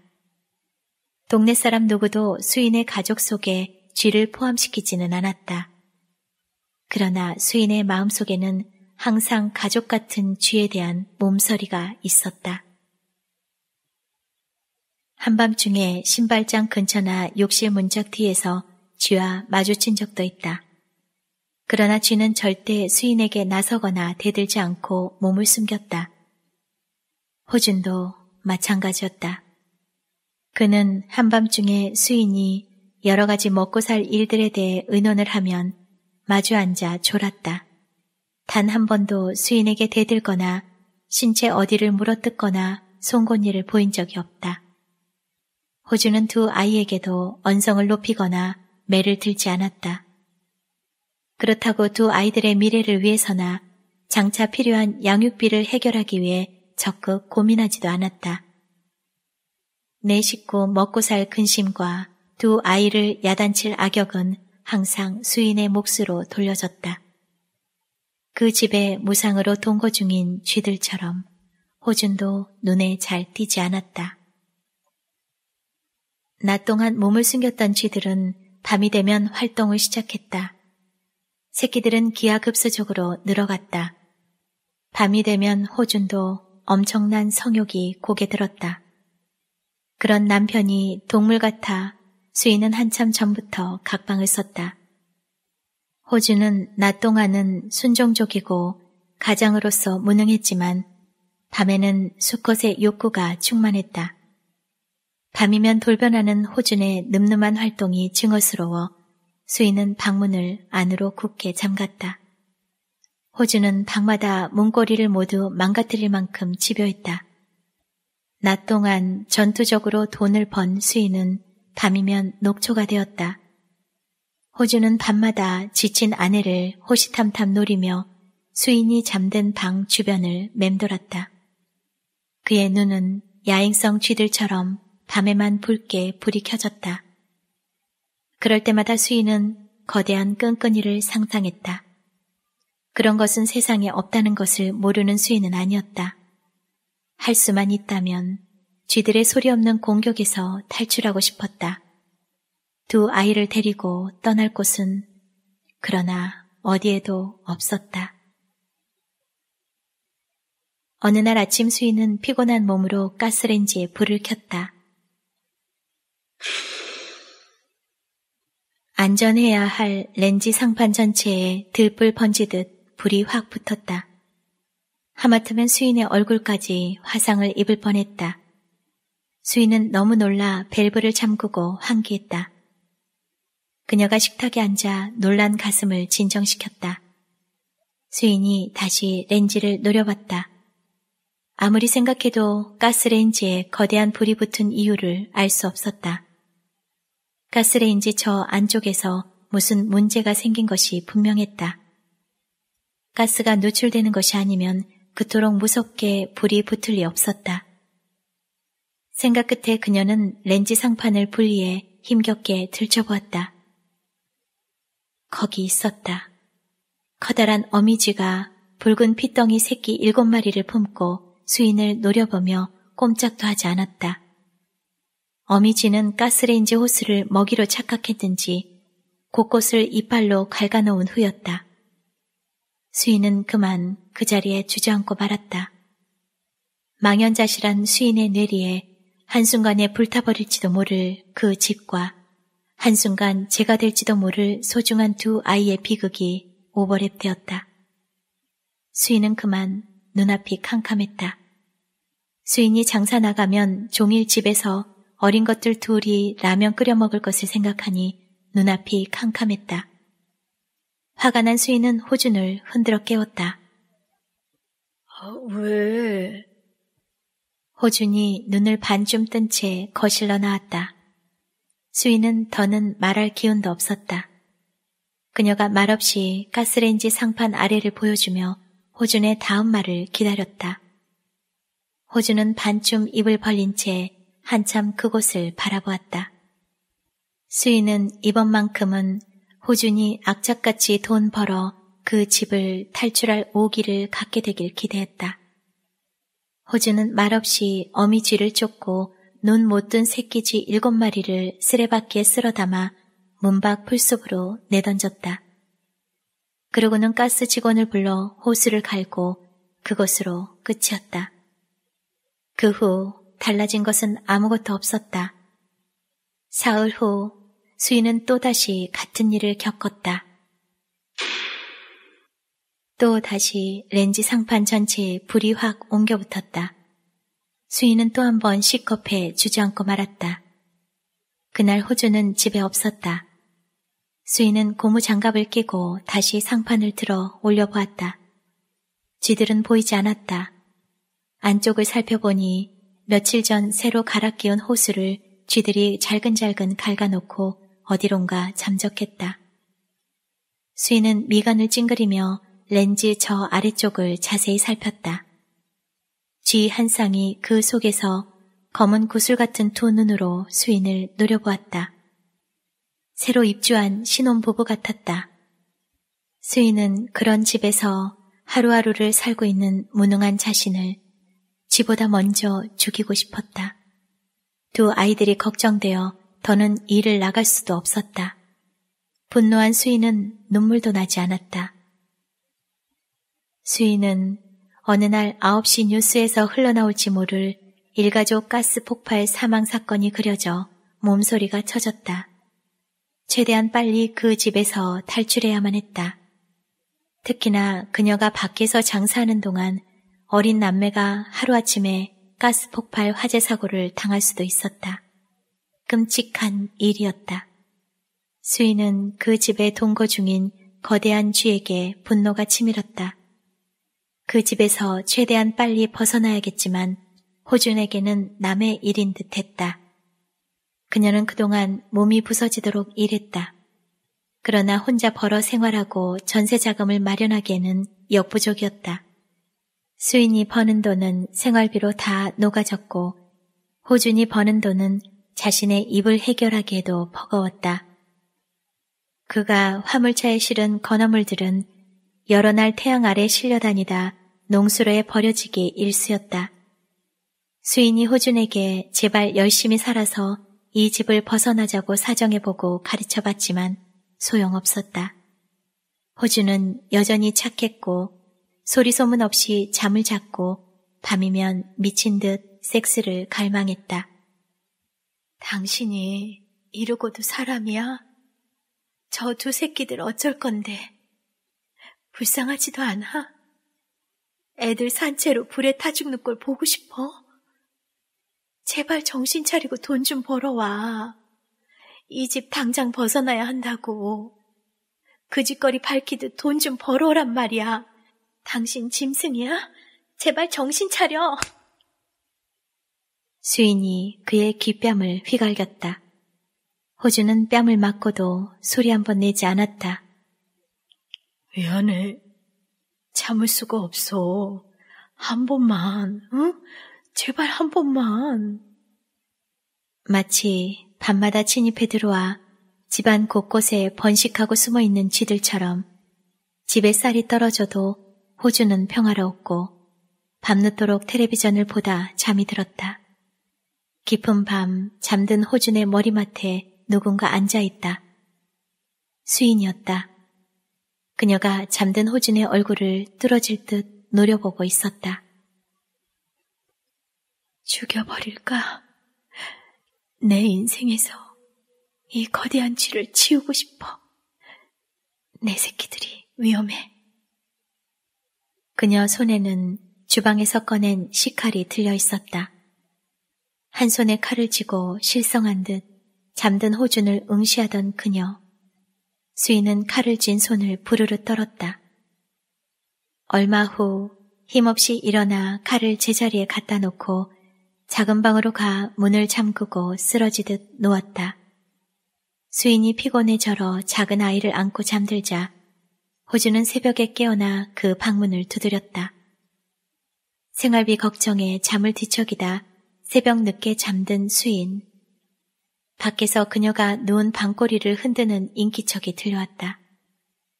동네 사람 누구도 수인의 가족 속에 쥐를 포함시키지는 않았다. 그러나 수인의 마음속에는 항상 가족 같은 쥐에 대한 몸서리가 있었다. 한밤중에 신발장 근처나 욕실 문짝 뒤에서 쥐와 마주친 적도 있다. 그러나 쥐는 절대 수인에게 나서거나 대들지 않고 몸을 숨겼다. 호준도 마찬가지였다. 그는 한밤중에 수인이 여러 가지 먹고 살 일들에 대해 의논을 하면 마주 앉아 졸았다. 단한 번도 수인에게 대들거나 신체 어디를 물어뜯거나 송곳니를 보인 적이 없다. 호주는 두 아이에게도 언성을 높이거나 매를 들지 않았다. 그렇다고 두 아이들의 미래를 위해서나 장차 필요한 양육비를 해결하기 위해 적극 고민하지도 않았다. 내 식구 먹고 살 근심과 두 아이를 야단칠 악역은 항상 수인의 몫으로 돌려졌다. 그 집에 무상으로 동거 중인 쥐들처럼 호준도 눈에 잘 띄지 않았다. 낮 동안 몸을 숨겼던 쥐들은 밤이 되면 활동을 시작했다. 새끼들은 기하급수적으로 늘어갔다. 밤이 되면 호준도 엄청난 성욕이 고개 들었다. 그런 남편이 동물 같아 수인은 한참 전부터 각방을 썼다. 호주는 낮 동안은 순종적이고 가장으로서 무능했지만 밤에는 수컷의 욕구가 충만했다. 밤이면 돌변하는 호준의 늠름한 활동이 증오스러워 수인은 방문을 안으로 굳게 잠갔다. 호준은 방마다 문고리를 모두 망가뜨릴 만큼 집요했다. 낮 동안 전투적으로 돈을 번 수인은 밤이면 녹초가 되었다. 호주는 밤마다 지친 아내를 호시탐탐 노리며 수인이 잠든 방 주변을 맴돌았다. 그의 눈은 야행성 쥐들처럼 밤에만 붉게 불이 켜졌다. 그럴 때마다 수인은 거대한 끈끈이를 상상했다. 그런 것은 세상에 없다는 것을 모르는 수인은 아니었다. 할 수만 있다면 쥐들의 소리 없는 공격에서 탈출하고 싶었다. 두 아이를 데리고 떠날 곳은 그러나 어디에도 없었다. 어느 날 아침 수인은 피곤한 몸으로 가스렌지에 불을 켰다. 안전해야 할 렌지 상판 전체에 들불 번지듯 불이 확 붙었다. 하마터면 수인의 얼굴까지 화상을 입을 뻔했다. 수인은 너무 놀라 밸브를 잠그고 환기했다. 그녀가 식탁에 앉아 놀란 가슴을 진정시켰다. 수인이 다시 렌즈를 노려봤다. 아무리 생각해도 가스레인지에 거대한 불이 붙은 이유를 알 수 없었다. 가스레인지 저 안쪽에서 무슨 문제가 생긴 것이 분명했다. 가스가 노출되는 것이 아니면 그토록 무섭게 불이 붙을 리 없었다. 생각 끝에 그녀는 렌즈 상판을 분리해 힘겹게 들춰보았다. 거기 있었다. 커다란 어미쥐가 붉은 핏덩이 새끼 일곱 마리를 품고 수인을 노려보며 꼼짝도 하지 않았다. 어미쥐는 가스레인지 호스를 먹이로 착각했는지 곳곳을 이빨로 갉아놓은 후였다. 수인은 그만 그 자리에 주저앉고 말았다. 망연자실한 수인의 뇌리에 한순간에 불타버릴지도 모를 그 집과 한순간 제가 될지도 모를 소중한 두 아이의 비극이 오버랩되었다. 수인은 그만 눈앞이 캄캄했다. 수인이 장사 나가면 종일 집에서 어린 것들 둘이 라면 끓여 먹을 것을 생각하니 눈앞이 캄캄했다. 화가 난 수인은 호준을 흔들어 깨웠다. 아, 왜? 호준이 눈을 반쯤 뜬 채 거실러 나왔다. 수인은 더는 말할 기운도 없었다. 그녀가 말없이 가스레인지 상판 아래를 보여주며 호준의 다음 말을 기다렸다. 호준은 반쯤 입을 벌린 채 한참 그곳을 바라보았다. 수인은 이번만큼은 호준이 악착같이 돈 벌어 그 집을 탈출할 오기를 갖게 되길 기대했다. 호준은 말없이 어미쥐를 쫓고 눈못뜬 새끼쥐 일곱 마리를 쓰레받기에 쓸어 담아 문밖 풀숲으로 내던졌다. 그러고는 가스 직원을 불러 호수를 갈고 그것으로 끝이었다. 그 후 달라진 것은 아무것도 없었다. 사흘 후 수인은 또다시 같은 일을 겪었다. 또 다시 렌즈 상판 전체에 불이 확 옮겨 붙었다. 수인은 또 한 번 시컵에 주저앉고 말았다. 그날 호주는 집에 없었다. 수인은 고무 장갑을 끼고 다시 상판을 들어 올려보았다. 쥐들은 보이지 않았다. 안쪽을 살펴보니 며칠 전 새로 갈아 끼운 호수를 쥐들이 잘근잘근 갈가놓고 어디론가 잠적했다. 수인은 미간을 찡그리며 렌즈 저 아래쪽을 자세히 살폈다. 쥐한 쌍이 그 속에서 검은 구슬 같은 두 눈으로 수인을 노려보았다. 새로 입주한 신혼부부 같았다. 수인은 그런 집에서 하루하루를 살고 있는 무능한 자신을 지보다 먼저 죽이고 싶었다. 두 아이들이 걱정되어 더는 일을 나갈 수도 없었다. 분노한 수인은 눈물도 나지 않았다. 수인은 어느 날 9시 뉴스에서 흘러나올지 모를 일가족 가스 폭발 사망 사건이 그려져 몸소리가 쳐졌다. 최대한 빨리 그 집에서 탈출해야만 했다. 특히나 그녀가 밖에서 장사하는 동안 어린 남매가 하루아침에 가스 폭발 화재 사고를 당할 수도 있었다. 끔찍한 일이었다. 수인은 그 집에 동거 중인 거대한 쥐에게 분노가 치밀었다. 그 집에서 최대한 빨리 벗어나야겠지만 호준에게는 남의 일인 듯 했다. 그녀는 그동안 몸이 부서지도록 일했다. 그러나 혼자 벌어 생활하고 전세 자금을 마련하기에는 역부족이었다. 수인이 버는 돈은 생활비로 다 녹아졌고 호준이 버는 돈은 자신의 입을 해결하기에도 버거웠다. 그가 화물차에 실은 건어물들은 여러 날 태양 아래 실려다니다 농수로에 버려지기 일쑤였다. 수인이 호준에게 제발 열심히 살아서 이 집을 벗어나자고 사정해보고 가르쳐봤지만 소용없었다. 호준은 여전히 착했고 소리소문 없이 잠을 잤고 밤이면 미친 듯 섹스를 갈망했다. 당신이 이러고도 사람이야? 저 두 새끼들 어쩔 건데. 불쌍하지도 않아? 애들 산채로 불에 타 죽는 걸 보고 싶어? 제발 정신 차리고 돈 좀 벌어와. 이 집 당장 벗어나야 한다고. 그 짓거리 밝히듯 돈 좀 벌어오란 말이야. 당신 짐승이야? 제발 정신 차려. 수인이 그의 귓뺨을 휘갈겼다. 호주는 뺨을 맞고도 소리 한 번 내지 않았다. 미안해. 참을 수가 없어. 한 번만, 응? 어? 제발 한 번만. 마치 밤마다 침입해 들어와 집안 곳곳에 번식하고 숨어 있는 쥐들처럼 집에 쌀이 떨어져도 호주는 평화로웠고 밤늦도록 텔레비전을 보다 잠이 들었다. 깊은 밤 잠든 호준의 머리맡에 누군가 앉아있다. 수인이었다. 그녀가 잠든 호준의 얼굴을 뚫어질 듯 노려보고 있었다. 죽여버릴까? 내 인생에서 이 거대한 쥐를 치우고 싶어. 내 새끼들이 위험해. 그녀 손에는 주방에서 꺼낸 시칼이 들려 있었다. 한 손에 칼을 쥐고 실성한 듯 잠든 호준을 응시하던 그녀. 수인은 칼을 쥔 손을 부르르 떨었다. 얼마 후 힘없이 일어나 칼을 제자리에 갖다 놓고 작은 방으로 가 문을 잠그고 쓰러지듯 누웠다. 수인이 피곤해 절어 작은 아이를 안고 잠들자 호주는 새벽에 깨어나 그 방문을 두드렸다. 생활비 걱정에 잠을 뒤척이다 새벽 늦게 잠든 수인. 밖에서 그녀가 누운 방꼬리를 흔드는 인기척이 들려왔다.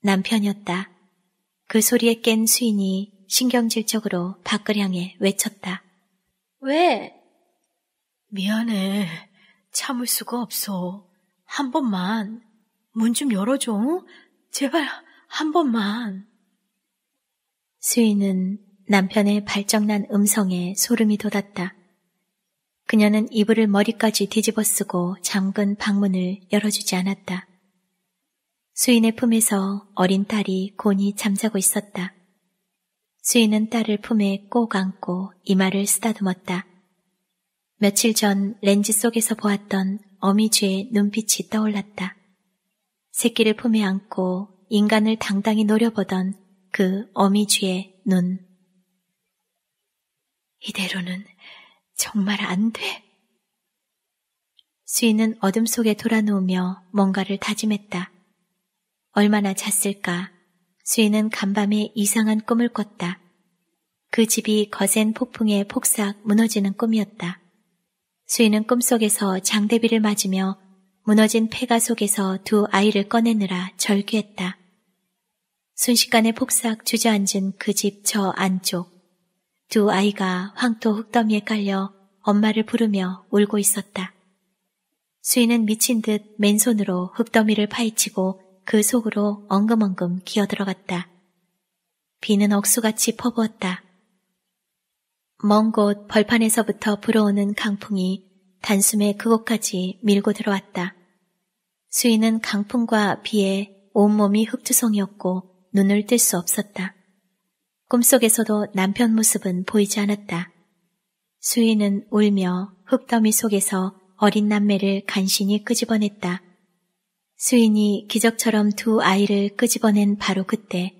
남편이었다. 그 소리에 깬 수인이 신경질적으로 밖을 향해 외쳤다. 왜? 미안해. 참을 수가 없어. 한 번만. 문 좀 열어줘. 제발 한 번만. 수인은 남편의 발정난 음성에 소름이 돋았다. 그녀는 이불을 머리까지 뒤집어 쓰고 잠근 방문을 열어주지 않았다. 수인의 품에서 어린 딸이 곤히 잠자고 있었다. 수인은 딸을 품에 꼭 안고 이마를 쓰다듬었다. 며칠 전 렌즈 속에서 보았던 어미쥐의 눈빛이 떠올랐다. 새끼를 품에 안고 인간을 당당히 노려보던 그 어미쥐의 눈. 이대로는 정말 안 돼. 수인은 어둠 속에 돌아누우며 뭔가를 다짐했다. 얼마나 잤을까? 수인은 간밤에 이상한 꿈을 꿨다. 그 집이 거센 폭풍에 폭삭 무너지는 꿈이었다. 수인은 꿈속에서 장대비를 맞으며 무너진 폐가 속에서 두 아이를 꺼내느라 절규했다. 순식간에 폭삭 주저앉은 그 집 저 안쪽, 두 아이가 황토 흙더미에 깔려 엄마를 부르며 울고 있었다. 수인은 미친 듯 맨손으로 흙더미를 파헤치고 그 속으로 엉금엉금 기어들어갔다. 비는 억수같이 퍼부었다. 먼 곳 벌판에서부터 불어오는 강풍이 단숨에 그곳까지 밀고 들어왔다. 수인은 강풍과 비에 온몸이 흙투성이었고 눈을 뜰 수 없었다. 꿈속에서도 남편 모습은 보이지 않았다. 수인은 울며 흙더미 속에서 어린 남매를 간신히 끄집어냈다. 수인이 기적처럼 두 아이를 끄집어낸 바로 그때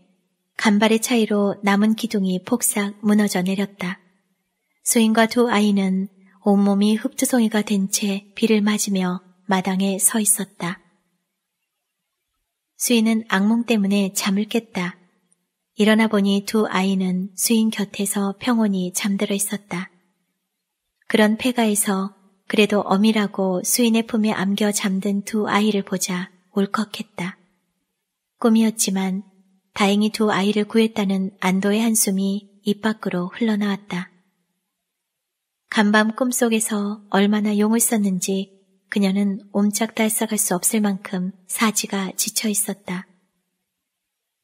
간발의 차이로 남은 기둥이 폭삭 무너져 내렸다. 수인과 두 아이는 온몸이 흙투성이가 된 채 비를 맞으며 마당에 서 있었다. 수인은 악몽 때문에 잠을 깼다. 일어나 보니 두 아이는 수인 곁에서 평온히 잠들어 있었다. 그런 폐가에서 그래도 어미라고 수인의 품에 안겨 잠든 두 아이를 보자 울컥했다. 꿈이었지만 다행히 두 아이를 구했다는 안도의 한숨이 입 밖으로 흘러나왔다. 간밤 꿈속에서 얼마나 용을 썼는지 그녀는 옴짝달싹할 수 없을 만큼 사지가 지쳐 있었다.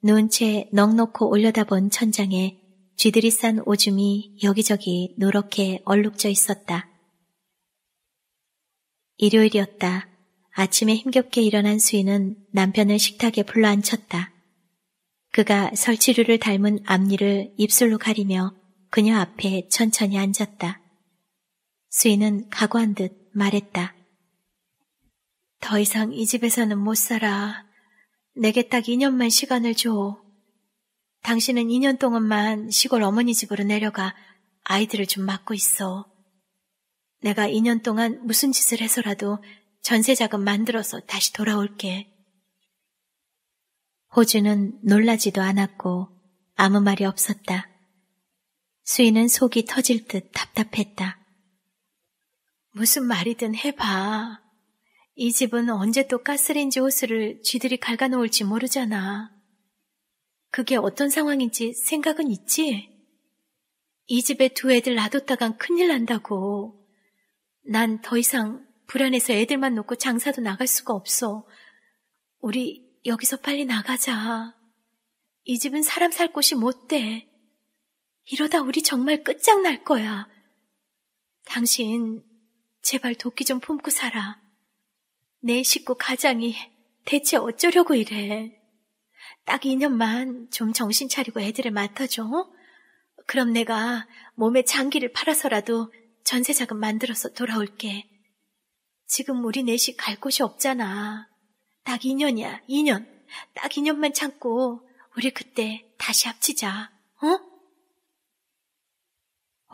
눈채 넉넉히 올려다본 천장에 쥐들이 싼 오줌이 여기저기 노랗게 얼룩져 있었다. 일요일이었다. 아침에 힘겹게 일어난 수인은 남편을 식탁에 불러앉혔다. 그가 설치류를 닮은 앞니를 입술로 가리며 그녀 앞에 천천히 앉았다. 수인은 각오한 듯 말했다. 더 이상 이 집에서는 못 살아. 내게 딱 2년만 시간을 줘. 당신은 2년 동안만 시골 어머니 집으로 내려가 아이들을 좀 맡고 있어. 내가 2년 동안 무슨 짓을 해서라도 전세자금 만들어서 다시 돌아올게. 호주는 놀라지도 않았고 아무 말이 없었다. 수인은 속이 터질 듯 답답했다. 무슨 말이든 해봐. 이 집은 언제 또 가스레인지 호스를 쥐들이 갉아놓을지 모르잖아. 그게 어떤 상황인지 생각은 있지? 이 집에 두 애들 놔뒀다간 큰일 난다고. 난 더 이상 불안해서 애들만 놓고 장사도 나갈 수가 없어. 우리 여기서 빨리 나가자. 이 집은 사람 살 곳이 못 돼. 이러다 우리 정말 끝장날 거야. 당신, 제발 도끼 좀 품고 살아. 내 식구 가장이 대체 어쩌려고 이래. 딱 2년만 좀 정신 차리고 애들을 맡아줘. 그럼 내가 몸에 장기를 팔아서라도 전세자금 만들어서 돌아올게. 지금 우리 넷이 갈 곳이 없잖아. 딱 2년이야, 2년. 딱 2년만 참고 우리 그때 다시 합치자, 어?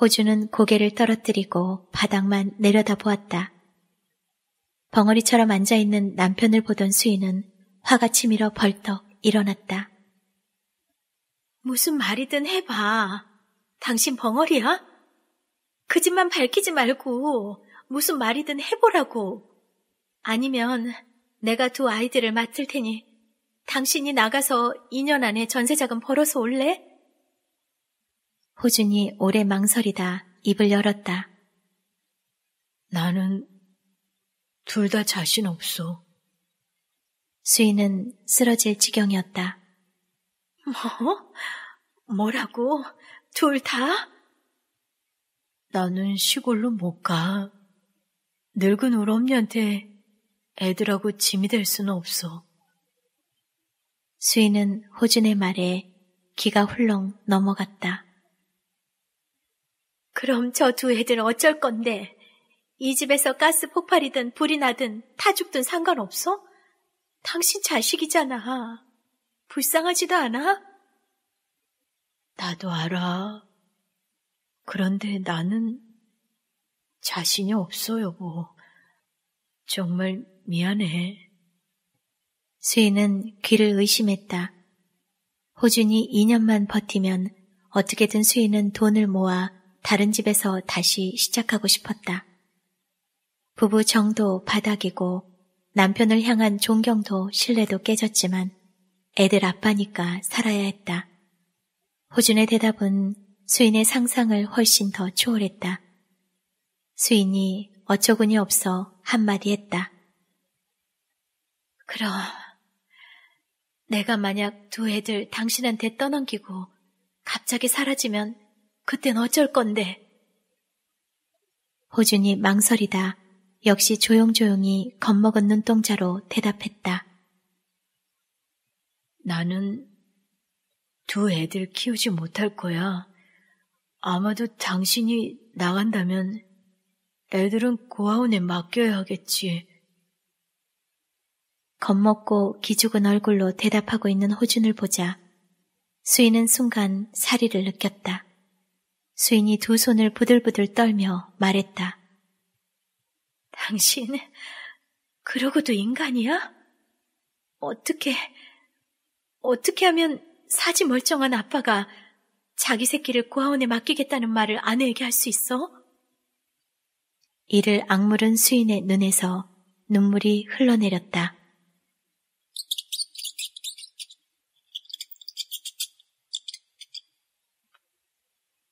호주는 고개를 떨어뜨리고 바닥만 내려다보았다. 벙어리처럼 앉아있는 남편을 보던 수인은 화가 치밀어 벌떡 일어났다. 무슨 말이든 해봐. 당신 벙어리야? 그 집만 밝히지 말고 무슨 말이든 해보라고. 아니면 내가 두 아이들을 맡을 테니 당신이 나가서 2년 안에 전세자금 벌어서 올래? 호준이 오래 망설이다 입을 열었다. 나는 둘다 자신 없어. 수인은 쓰러질 지경이었다. 뭐? 뭐라고? 둘 다? 나는 시골로 못 가. 늙은 우리 엄니한테 애들하고 짐이 될 수는 없어. 수인은 호준의 말에 기가 훌렁 넘어갔다. 그럼 저 두 애들 어쩔 건데? 이 집에서 가스 폭발이든 불이 나든 타죽든 상관없어? 당신 자식이잖아. 불쌍하지도 않아? 나도 알아. 그런데 나는 자신이 없어, 여보. 정말 미안해. 수인은 귀를 의심했다. 호준이 2년만 버티면 어떻게든 수인은 돈을 모아 다른 집에서 다시 시작하고 싶었다. 부부 정도 바닥이고 남편을 향한 존경도 신뢰도 깨졌지만 애들 아빠니까 살아야 했다. 호준의 대답은 수인의 상상을 훨씬 더 초월했다. 수인이 어처구니 없어 한마디 했다. 그럼 내가 만약 두 애들 당신한테 떠넘기고 갑자기 사라지면 그땐 어쩔 건데. 호준이 망설이다 역시 조용조용히 겁먹은 눈동자로 대답했다. 나는 두 애들 키우지 못할 거야. 아마도 당신이 나간다면 애들은 고아원에 맡겨야 하겠지. 겁먹고 기죽은 얼굴로 대답하고 있는 호준을 보자 수인은 순간 사리를 느꼈다. 수인이 두 손을 부들부들 떨며 말했다. 당신, 그러고도 인간이야? 어떻게, 어떻게 하면 사지 멀쩡한 아빠가 자기 새끼를 고아원에 맡기겠다는 말을 아내에게 할 수 있어? 이를 악물은 수인의 눈에서 눈물이 흘러내렸다.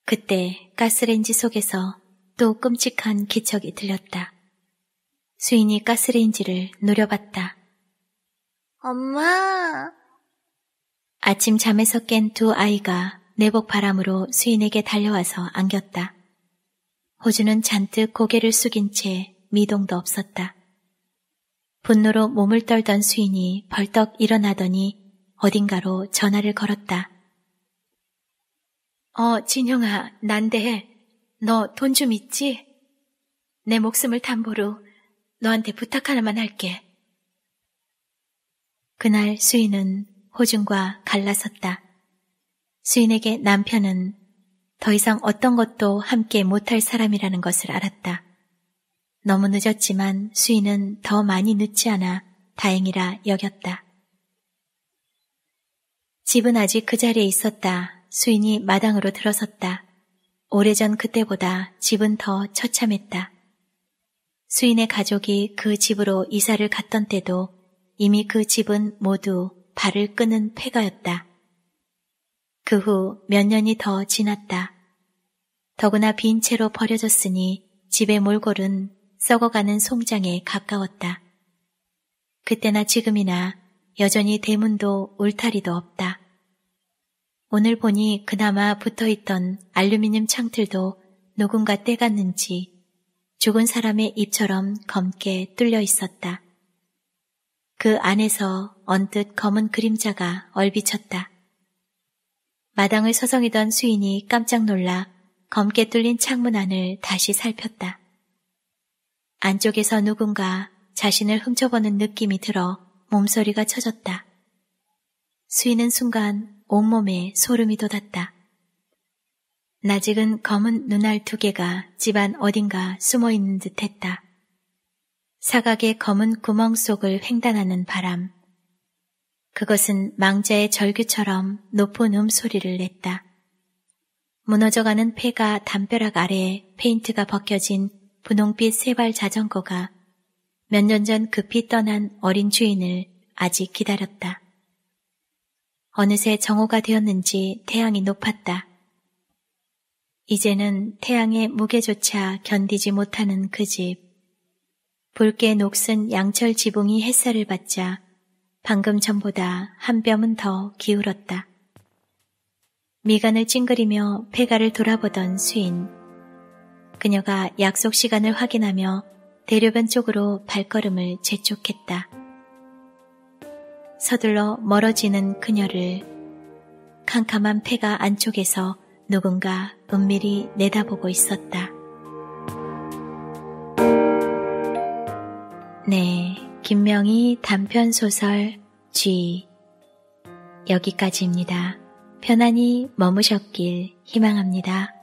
그때 가스렌지 속에서 또 끔찍한 기척이 들렸다. 수인이 가스레인지를 노려봤다. 엄마! 아침 잠에서 깬 두 아이가 내복 바람으로 수인에게 달려와서 안겼다. 호주는 잔뜩 고개를 숙인 채 미동도 없었다. 분노로 몸을 떨던 수인이 벌떡 일어나더니 어딘가로 전화를 걸었다. 어, 진영아, 난데, 너 돈 좀 있지? 내 목숨을 담보로 너한테 부탁 하나만 할게. 그날 수인은 호중과 갈라섰다. 수인에게 남편은 더 이상 어떤 것도 함께 못할 사람이라는 것을 알았다. 너무 늦었지만 수인은 더 많이 늦지 않아 다행이라 여겼다. 집은 아직 그 자리에 있었다. 수인이 마당으로 들어섰다. 오래전 그때보다 집은 더 처참했다. 수인의 가족이 그 집으로 이사를 갔던 때도 이미 그 집은 모두 발을 끄는 폐가였다. 그 후 몇 년이 더 지났다. 더구나 빈 채로 버려졌으니 집의 몰골은 썩어가는 송장에 가까웠다. 그때나 지금이나 여전히 대문도 울타리도 없다. 오늘 보니 그나마 붙어있던 알루미늄 창틀도 누군가 떼갔는지 죽은 사람의 입처럼 검게 뚫려 있었다. 그 안에서 언뜻 검은 그림자가 얼비쳤다. 마당을 서성이던 수인이 깜짝 놀라 검게 뚫린 창문 안을 다시 살폈다. 안쪽에서 누군가 자신을 훔쳐보는 느낌이 들어 몸서리가 쳐졌다. 수인은 순간 온몸에 소름이 돋았다. 나직은 검은 눈알 두 개가 집안 어딘가 숨어 있는 듯 했다. 사각의 검은 구멍 속을 횡단하는 바람. 그것은 망자의 절규처럼 높은 음소리를 냈다. 무너져가는 폐가 담벼락 아래에 페인트가 벗겨진 분홍빛 세발 자전거가 몇 년 전 급히 떠난 어린 주인을 아직 기다렸다. 어느새 정오가 되었는지 태양이 높았다. 이제는 태양의 무게조차 견디지 못하는 그 집. 붉게 녹슨 양철 지붕이 햇살을 받자 방금 전보다 한 뼘은 더 기울었다. 미간을 찡그리며 폐가를 돌아보던 수인. 그녀가 약속 시간을 확인하며 대료변 쪽으로 발걸음을 재촉했다. 서둘러 멀어지는 그녀를 캄캄한 폐가 안쪽에서 누군가 은밀히 내다보고 있었다. 네, 김명희 단편소설 G 여기까지입니다. 편안히 머무셨길 희망합니다.